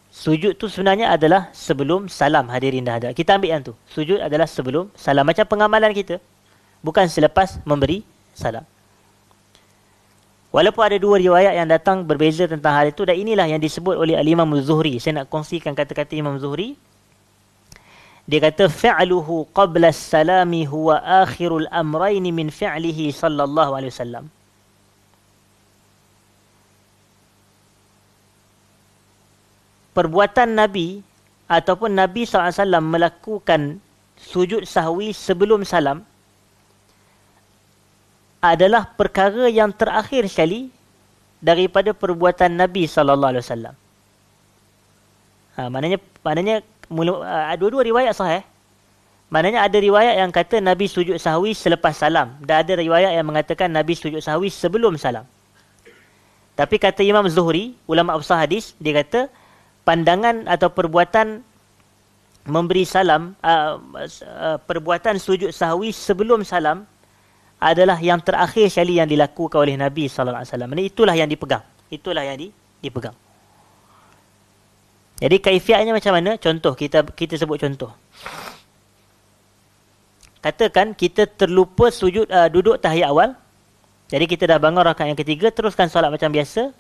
[SPEAKER 1] Sujud tu sebenarnya adalah sebelum salam hadirin dah ada. Kita ambil yang tu. Sujud adalah sebelum salam macam pengamalan kita. Bukan selepas memberi salam. Walaupun ada dua riwayat yang datang berbeza tentang hal itu dan inilah yang disebut oleh Al-Imam Zuhri. Saya nak kongsikan kata-kata Imam Zuhri dia kata fi'luhu qabla as-salami huwa akhirul amrain min fi'lihi sallallahu alaihi wasallam perbuatan nabi ataupun nabi SAW melakukan sujud sahwi sebelum salam adalah perkara yang terakhir sekali daripada perbuatan nabi SAW. alaihi wasallam ha maknanya maknanya mula, uh, dua-dua riwayat sahih. Maknanya ada riwayat yang kata Nabi sujud sahwi selepas salam. Dan ada riwayat yang mengatakan Nabi sujud sahwi sebelum salam. Tapi kata Imam Zuhri, ulama Absah Hadis, dia kata pandangan atau perbuatan memberi salam, uh, uh, perbuatan sujud sahwi sebelum salam adalah yang terakhir sekali yang dilakukan oleh Nabi SAW. Maksudnya itulah yang dipegang. Itulah yang di, dipegang. Jadi kaifiatnya macam mana? Contoh kita kita sebut contoh. Katakan kita terlupa sujud uh, duduk tahiyat awal. Jadi kita dah bangun rakaat yang ketiga, teruskan solat macam biasa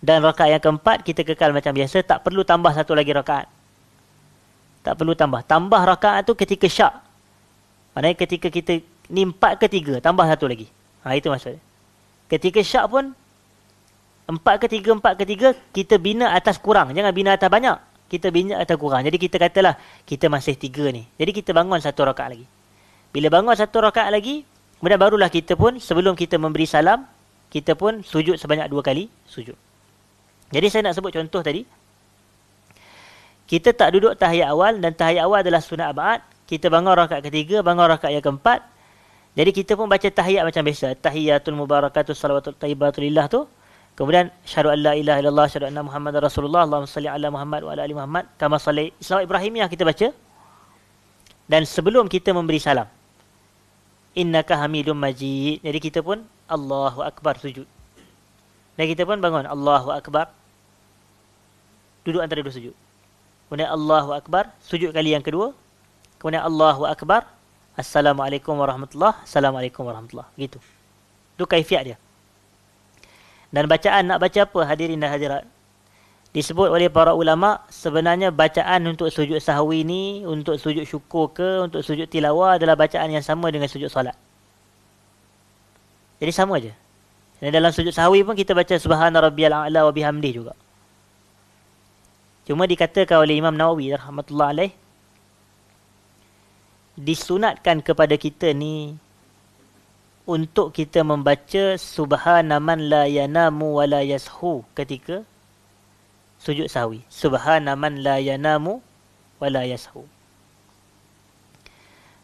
[SPEAKER 1] dan rakaat yang keempat kita kekal macam biasa, tak perlu tambah satu lagi rakaat. Tak perlu tambah. Tambah rakaat tu ketika syak. Maknanya ketika kita ni empat ketiga, tambah satu lagi. Ha itu maksudnya. Ketika syak pun empat ke tiga, empat ke tiga, kita bina atas kurang. Jangan bina atas banyak. Kita bina atas kurang. Jadi kita katalah, kita masih tiga ni. Jadi kita bangun satu rakaat lagi. Bila bangun satu rakaat lagi, kemudian barulah kita pun sebelum kita memberi salam, kita pun sujud sebanyak dua kali sujud. Jadi saya nak sebut contoh tadi. Kita tak duduk tahiyat awal dan tahiyat awal adalah sunat abad. Kita bangun rakaat ketiga, bangun rakaat yang keempat. Jadi kita pun baca tahiyat macam biasa. Tahiyatul mubarakatul salawatul taibatul tu. Kemudian syahadu an la ilaha illallah syahadu anna muhammadar rasulullah Allahumma salli ala Muhammad wa ala ali Muhammad kama salli selawat Ibrahimiyah kita baca. Dan sebelum kita memberi salam. Innaka Hamidum Majid. Jadi kita pun Allahu Akbar sujud. Dan kita pun bangun Allahu Akbar. Duduk antara dua sujud. Kemudian Allahu Akbar sujud kali yang kedua. Kemudian Allahu Akbar. Assalamualaikum warahmatullahi. Assalamualaikum warahmatullahi. Begitu. Itu kaifiat dia dan bacaan nak baca apa hadirin dan hadirat disebut oleh para ulama sebenarnya bacaan untuk sujud sahwi ni untuk sujud syukur ke untuk sujud tilawah adalah bacaan yang sama dengan sujud solat jadi sama aja dan dalam sujud sahwi pun kita baca subhanarabbiyal a'la wa bihamdi juga cuma dikatakan oleh Imam Nawawi rahmatullah alaih disunatkan kepada kita ni untuk kita membaca subhanaman la yanamu wala yashu ketika sujud sahwi subhanaman la yanamu wala yashu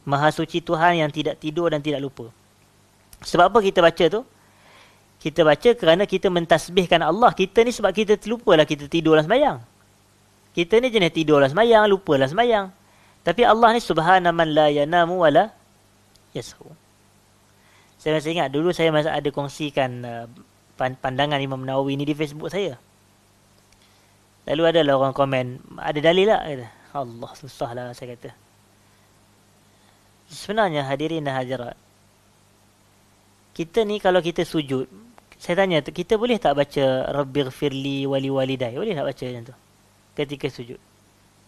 [SPEAKER 1] maha suci tuhan yang tidak tidur dan tidak lupa sebab apa kita baca tu kita baca kerana kita mentasbihkan Allah kita ni sebab kita lah kita tidur dalam sembahyang kita ni jenis tidur dalam sembahyang lupa dalam sembahyang tapi Allah ni subhanaman la yanamu wala yashu saya masih ingat dulu saya masa ada kongsikan uh, pandangan Imam Nawawi ni di Facebook saya. Lalu ada lah orang komen, ada dalil lah. Kata. Allah susah lah saya kata. Sebenarnya hadirin dan hajarat. Kita ni kalau kita sujud, saya tanya tu, kita boleh tak baca Rabbir Firli Wali Walidai? Boleh tak baca macam tu? Ketika sujud.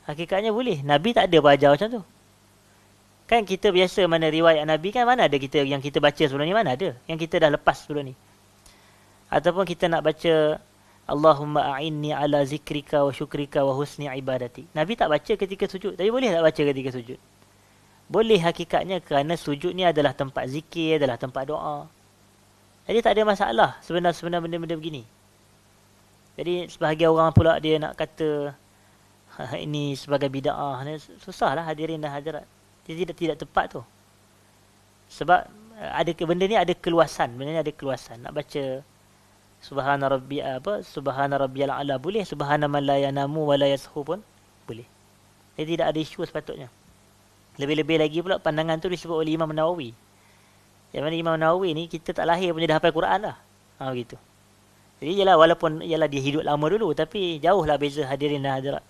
[SPEAKER 1] Hakikatnya boleh. Nabi tak ada baca macam tu. Kan kita biasa mana riwayat Nabi kan mana ada kita yang kita baca sebelum ni mana ada yang kita dah lepas sebelum ni. Ataupun kita nak baca Allahumma a'inni ala zikrika wa syukrika wa husni ibadati. Nabi tak baca ketika sujud. Tapi boleh tak baca ketika sujud? Boleh hakikatnya kerana sujud ni adalah tempat zikir, adalah tempat doa. Jadi tak ada masalah sebenar-sebenar benda-benda begini. Jadi sebahagian orang pula dia nak kata ha, ini sebagai bida'ah. Susahlah hadirin dan hadirat tidak tidak tepat tu. Sebab eh, ada benda ni ada keluasan, benda ni ada keluasan. Nak baca Subhana rabbi eh, apa? Subhana rabbiyal ala boleh, subhana man la yanamu wa la yashu pun boleh. Dia tidak ada isu sepatutnya. Lebih-lebih lagi pula pandangan tu disebut oleh Imam Nawawi. Yang mana Imam Nawawi ni kita tak lahir pun dia dah hafal Quran dah. Ha begitu. Jadi ialah walaupun ialah dia hidup lama dulu tapi jauhlah beza hadirin dan hadirat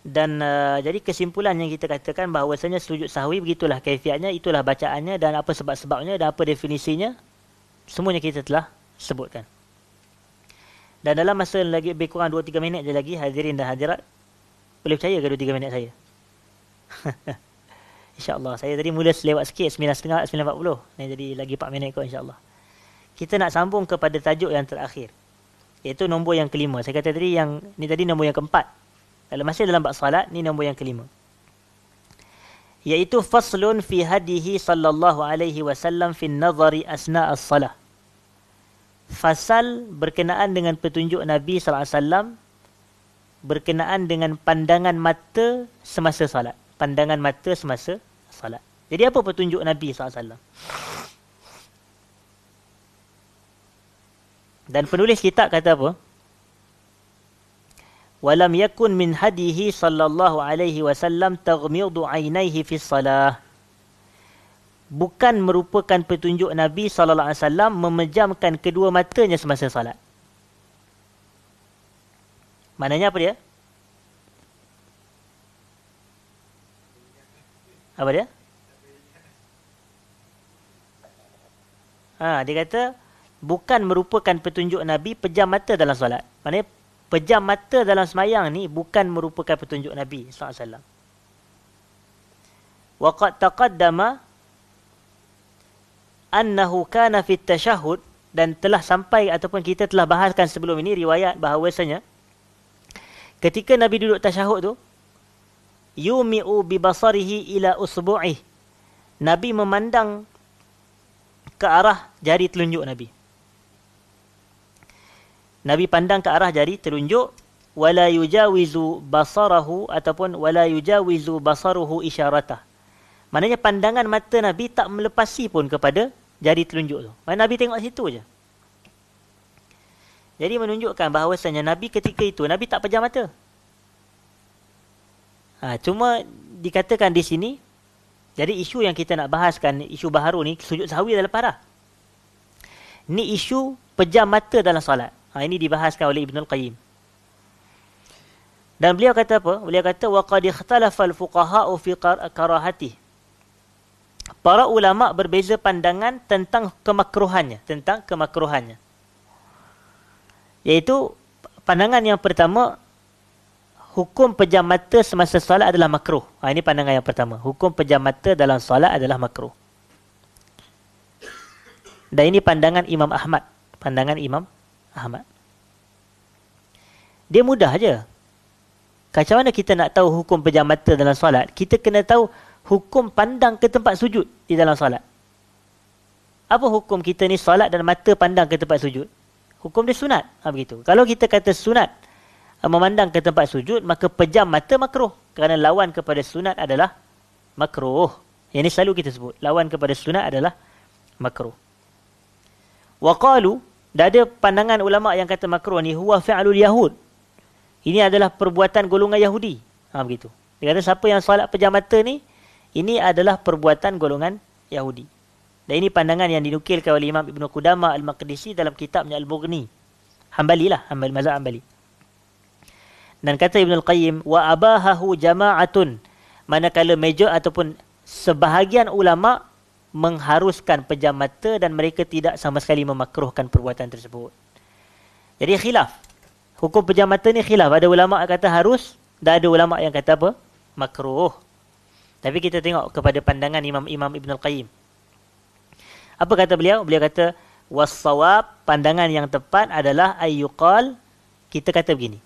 [SPEAKER 1] dan uh, jadi kesimpulan yang kita katakan bahawasanya sujud sahwi begitulah kaifiatnya itulah bacaannya dan apa sebab-sebabnya dan apa definisinya semuanya kita telah sebutkan dan dalam masa lagi lebih kurang 2 3 minit je lagi hadirin dan hadirat boleh percaya ke 2 3 minit saya <laughs> insyaallah saya tadi mula selewat sikit 9.30 9.40 ni jadi lagi 4 minit kot insyaallah kita nak sambung kepada tajuk yang terakhir iaitu nombor yang kelima saya kata tadi yang ni tadi nombor yang keempat kalau masih dalam bab salat, ni nombor yang kelima. Iaitu faslun fi hadihi sallallahu alaihi wasallam fi nazari asna as-salah. Fasal berkenaan dengan petunjuk Nabi sallallahu alaihi wasallam berkenaan dengan pandangan mata semasa salat. Pandangan mata semasa salat. Jadi apa petunjuk Nabi sallallahu alaihi wasallam? Dan penulis kitab kata apa? Walam يكن min هديه Sallallahu alaihi wasallam وسلم تغمض عينيه في الصلاة bukan merupakan petunjuk Nabi sallallahu alaihi wasallam memejamkan kedua matanya semasa solat. Maknanya apa dia? Apa dia? Ha, dia kata bukan merupakan petunjuk Nabi pejam mata dalam solat. Maknanya pejam mata dalam semayang ni bukan merupakan petunjuk Nabi saw. alaihi wasallam. Waqad taqaddama annahu kana fi tashahud dan telah sampai ataupun kita telah bahaskan sebelum ini riwayat bahawasanya ketika Nabi duduk tashahud tu yumi'u bi basarihi ila usbu'ih Nabi memandang ke arah jari telunjuk Nabi Nabi pandang ke arah jari terunjuk, wala yujawizu basarahu ataupun wala yujawizu basaruhu isyarata. Maknanya pandangan mata Nabi tak melepasi pun kepada jari telunjuk tu. Maknanya Nabi tengok situ je. Jadi menunjukkan bahawasanya Nabi ketika itu, Nabi tak pejam mata. Ha, cuma dikatakan di sini, jadi isu yang kita nak bahaskan, isu baharu ni, sujud sahwi dah lepas Ni isu pejam mata dalam solat. Ha, ini dibahaskan oleh Ibnul Al-Qayyim. Dan beliau kata apa? Beliau kata, وَقَدْ اِخْتَلَفَ الْفُقَهَاءُ فِي كَرَهَتِهِ Para ulama berbeza pandangan tentang kemakruhannya. Tentang kemakruhannya. Yaitu pandangan yang pertama, hukum pejam mata semasa solat adalah makruh. Ha, ini pandangan yang pertama. Hukum pejam mata dalam solat adalah makruh. Dan ini pandangan Imam Ahmad. Pandangan Imam Ahmad. Dia mudah je. Macam mana kita nak tahu hukum pejam mata dalam solat? Kita kena tahu hukum pandang ke tempat sujud di dalam solat. Apa hukum kita ni solat dan mata pandang ke tempat sujud? Hukum dia sunat. Ha, begitu. Kalau kita kata sunat eh, memandang ke tempat sujud, maka pejam mata makruh. Kerana lawan kepada sunat adalah makruh. Yang ini selalu kita sebut. Lawan kepada sunat adalah makruh. Waqalu, Dah ada pandangan ulama yang kata makruh ni huwa fi'lul yahud. Ini adalah perbuatan golongan Yahudi. Ha begitu. Dia kata siapa yang solat pejam mata ni ini adalah perbuatan golongan Yahudi. Dan ini pandangan yang dinukilkan oleh Imam Ibn Qudama Al-Maqdisi dalam kitabnya Al-Bughni. Hambalilah, hambal Hambali, mazhab Hambali. Dan kata Ibn Al-Qayyim, Wa abahahu jama'atun. Manakala major ataupun sebahagian ulama' mengharuskan pejam mata dan mereka tidak sama sekali memakruhkan perbuatan tersebut. Jadi khilaf. Hukum pejam mata ni khilaf. Ada ulama yang kata harus, dan ada ulama yang kata apa? Makruh. Tapi kita tengok kepada pandangan Imam Imam Ibn Al-Qayyim. Apa kata beliau? Beliau kata, Wassawab, pandangan yang tepat adalah ayyuqal. Kita kata begini.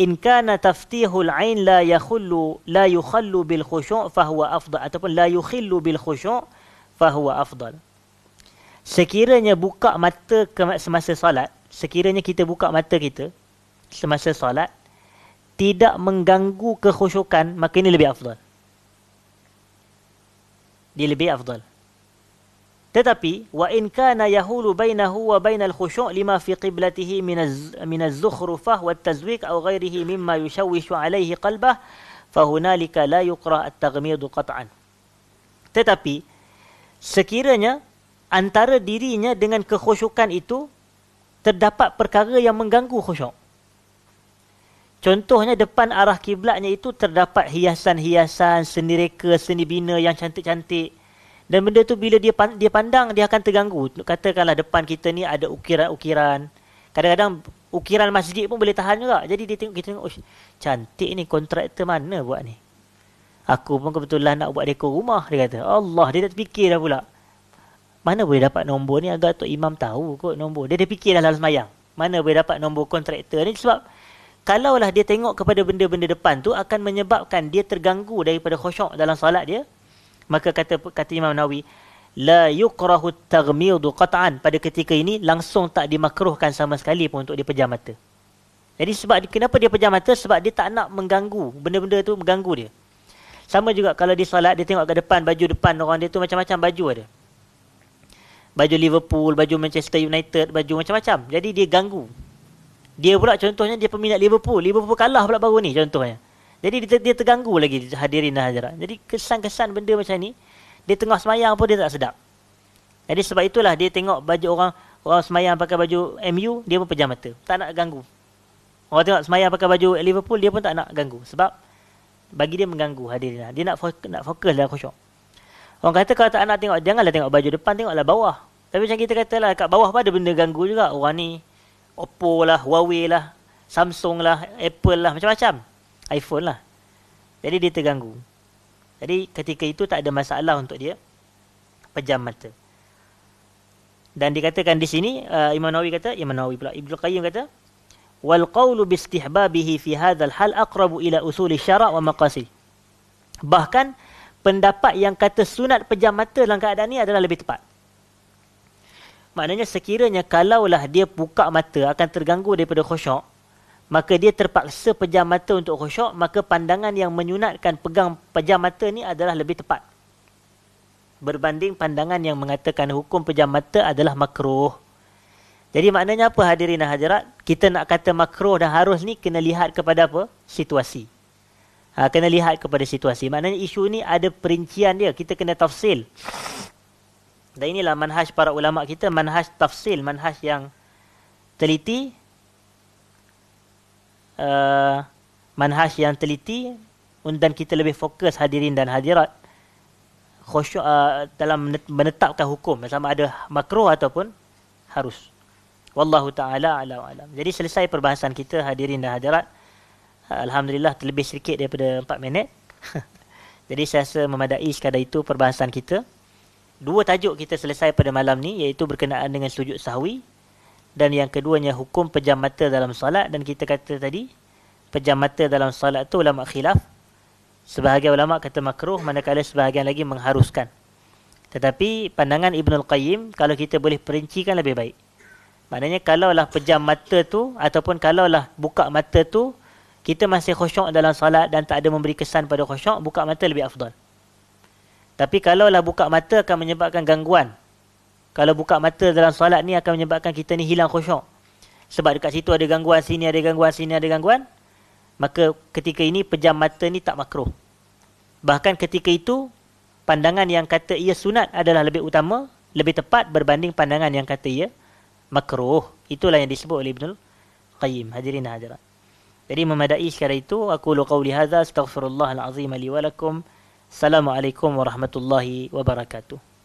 [SPEAKER 1] In kana taftihul ain la yakhullu la yukhallu bil khushu' fa huwa afdha ataupun la yukhillu bil khushu' fahuwa afdal. Sekiranya buka mata semasa solat, sekiranya kita buka mata kita semasa solat, tidak mengganggu kekhusyukan, maka ini lebih afdal. Dia lebih afdal. Tetapi, wa in kana yahulu bainahu wa bainal khusyuk lima fi qiblatihi minaz zukhrufah wa tazwik au ghairihi mimma yushawishu alaihi qalbah, fahunalika la yukrah at-tagmidu qat'an. Tetapi, sekiranya antara dirinya dengan kekhusyukan itu terdapat perkara yang mengganggu khusyuk. Contohnya depan arah kiblatnya itu terdapat hiasan-hiasan seni reka, seni bina yang cantik-cantik. Dan benda tu bila dia dia pandang dia akan terganggu. Katakanlah depan kita ni ada ukiran-ukiran. Kadang-kadang ukiran masjid pun boleh tahan juga. Jadi dia tengok kita tengok, cantik ni kontraktor mana buat ni?" Aku pun kebetulan nak buat dekor rumah Dia kata Allah dia tak terfikir dah pula Mana boleh dapat nombor ni Agar Tok Imam tahu kot nombor Dia dah fikir dah dalam mayang Mana boleh dapat nombor kontraktor ni Sebab Kalaulah dia tengok kepada benda-benda depan tu Akan menyebabkan dia terganggu Daripada khosyok dalam solat dia Maka kata kata Imam Nawawi la yukrahu taghmidu qat'an pada ketika ini langsung tak dimakruhkan sama sekali pun untuk dia pejam mata. Jadi sebab kenapa dia pejam mata sebab dia tak nak mengganggu benda-benda tu mengganggu dia. Sama juga kalau di solat dia tengok ke depan baju depan orang dia tu macam-macam baju ada. Baju Liverpool, baju Manchester United, baju macam-macam. Jadi dia ganggu. Dia pula contohnya dia peminat Liverpool. Liverpool kalah pula baru ni contohnya. Jadi dia, dia terganggu lagi hadirin dan hadirat. Jadi kesan-kesan benda macam ni, dia tengah semayang pun dia tak sedap. Jadi sebab itulah dia tengok baju orang orang semayang pakai baju MU, dia pun pejam mata. Tak nak ganggu. Orang tengok semayang pakai baju Liverpool, dia pun tak nak ganggu. Sebab bagi dia mengganggu hadirin. Dia nak fokus, nak fokus dalam khusyuk. Orang kata kalau tak nak tengok, janganlah tengok baju depan, tengoklah bawah. Tapi macam kita katalah, kat bawah pun ada benda ganggu juga. Orang ni, Oppo lah, Huawei lah, Samsung lah, Apple lah, macam-macam. iPhone lah. Jadi dia terganggu. Jadi ketika itu tak ada masalah untuk dia pejam mata. Dan dikatakan di sini, uh, Imam Nawawi kata, Imam Nawawi pula, Ibn Qayyim kata, walqaulu bistihbabihi fi hadzal hal aqrabu ila usuli syara' wa maqasid. Bahkan pendapat yang kata sunat pejam mata dalam keadaan ini adalah lebih tepat. Maknanya sekiranya kalaulah dia buka mata akan terganggu daripada khusyuk, maka dia terpaksa pejam mata untuk khusyuk, maka pandangan yang menyunatkan pegang pejam mata ni adalah lebih tepat. Berbanding pandangan yang mengatakan hukum pejam mata adalah makruh. Jadi maknanya apa hadirin dan hadirat? Kita nak kata makro dan harus ni kena lihat kepada apa? Situasi. Ha, kena lihat kepada situasi. Maknanya isu ni ada perincian dia. Kita kena tafsil. Dan inilah manhaj para ulama kita. Manhaj tafsil. Manhaj yang teliti. Uh, manhaj yang teliti. Dan kita lebih fokus hadirin dan hadirat. Khusyuk, uh, dalam menetapkan hukum. Sama ada makro ataupun harus. Wallahu ta'ala alam alam. Jadi selesai perbahasan kita hadirin dan hadirat. Alhamdulillah terlebih sedikit daripada 4 minit. <laughs> Jadi saya rasa memadai sekadar itu perbahasan kita. Dua tajuk kita selesai pada malam ni iaitu berkenaan dengan sujud sahwi. Dan yang keduanya hukum pejam mata dalam salat. Dan kita kata tadi pejam mata dalam salat tu ulama khilaf. Sebahagian ulama kata makruh manakala sebahagian lagi mengharuskan. Tetapi pandangan Ibnul Qayyim kalau kita boleh perincikan lebih baik. Maknanya kalaulah pejam mata tu ataupun kalaulah buka mata tu kita masih khusyuk dalam solat dan tak ada memberi kesan pada khusyuk, buka mata lebih afdal. Tapi kalaulah buka mata akan menyebabkan gangguan. Kalau buka mata dalam solat ni akan menyebabkan kita ni hilang khusyuk. Sebab dekat situ ada gangguan, sini ada gangguan, sini ada gangguan. Maka ketika ini pejam mata ni tak makruh. Bahkan ketika itu pandangan yang kata ia sunat adalah lebih utama, lebih tepat berbanding pandangan yang kata ia makruh itulah yang disebut oleh Ibnul Qayyim hadirin hadirat jadi memadai secara itu aku lu qauli hadza astaghfirullahal azim li wa lakum assalamu alaikum warahmatullahi wabarakatuh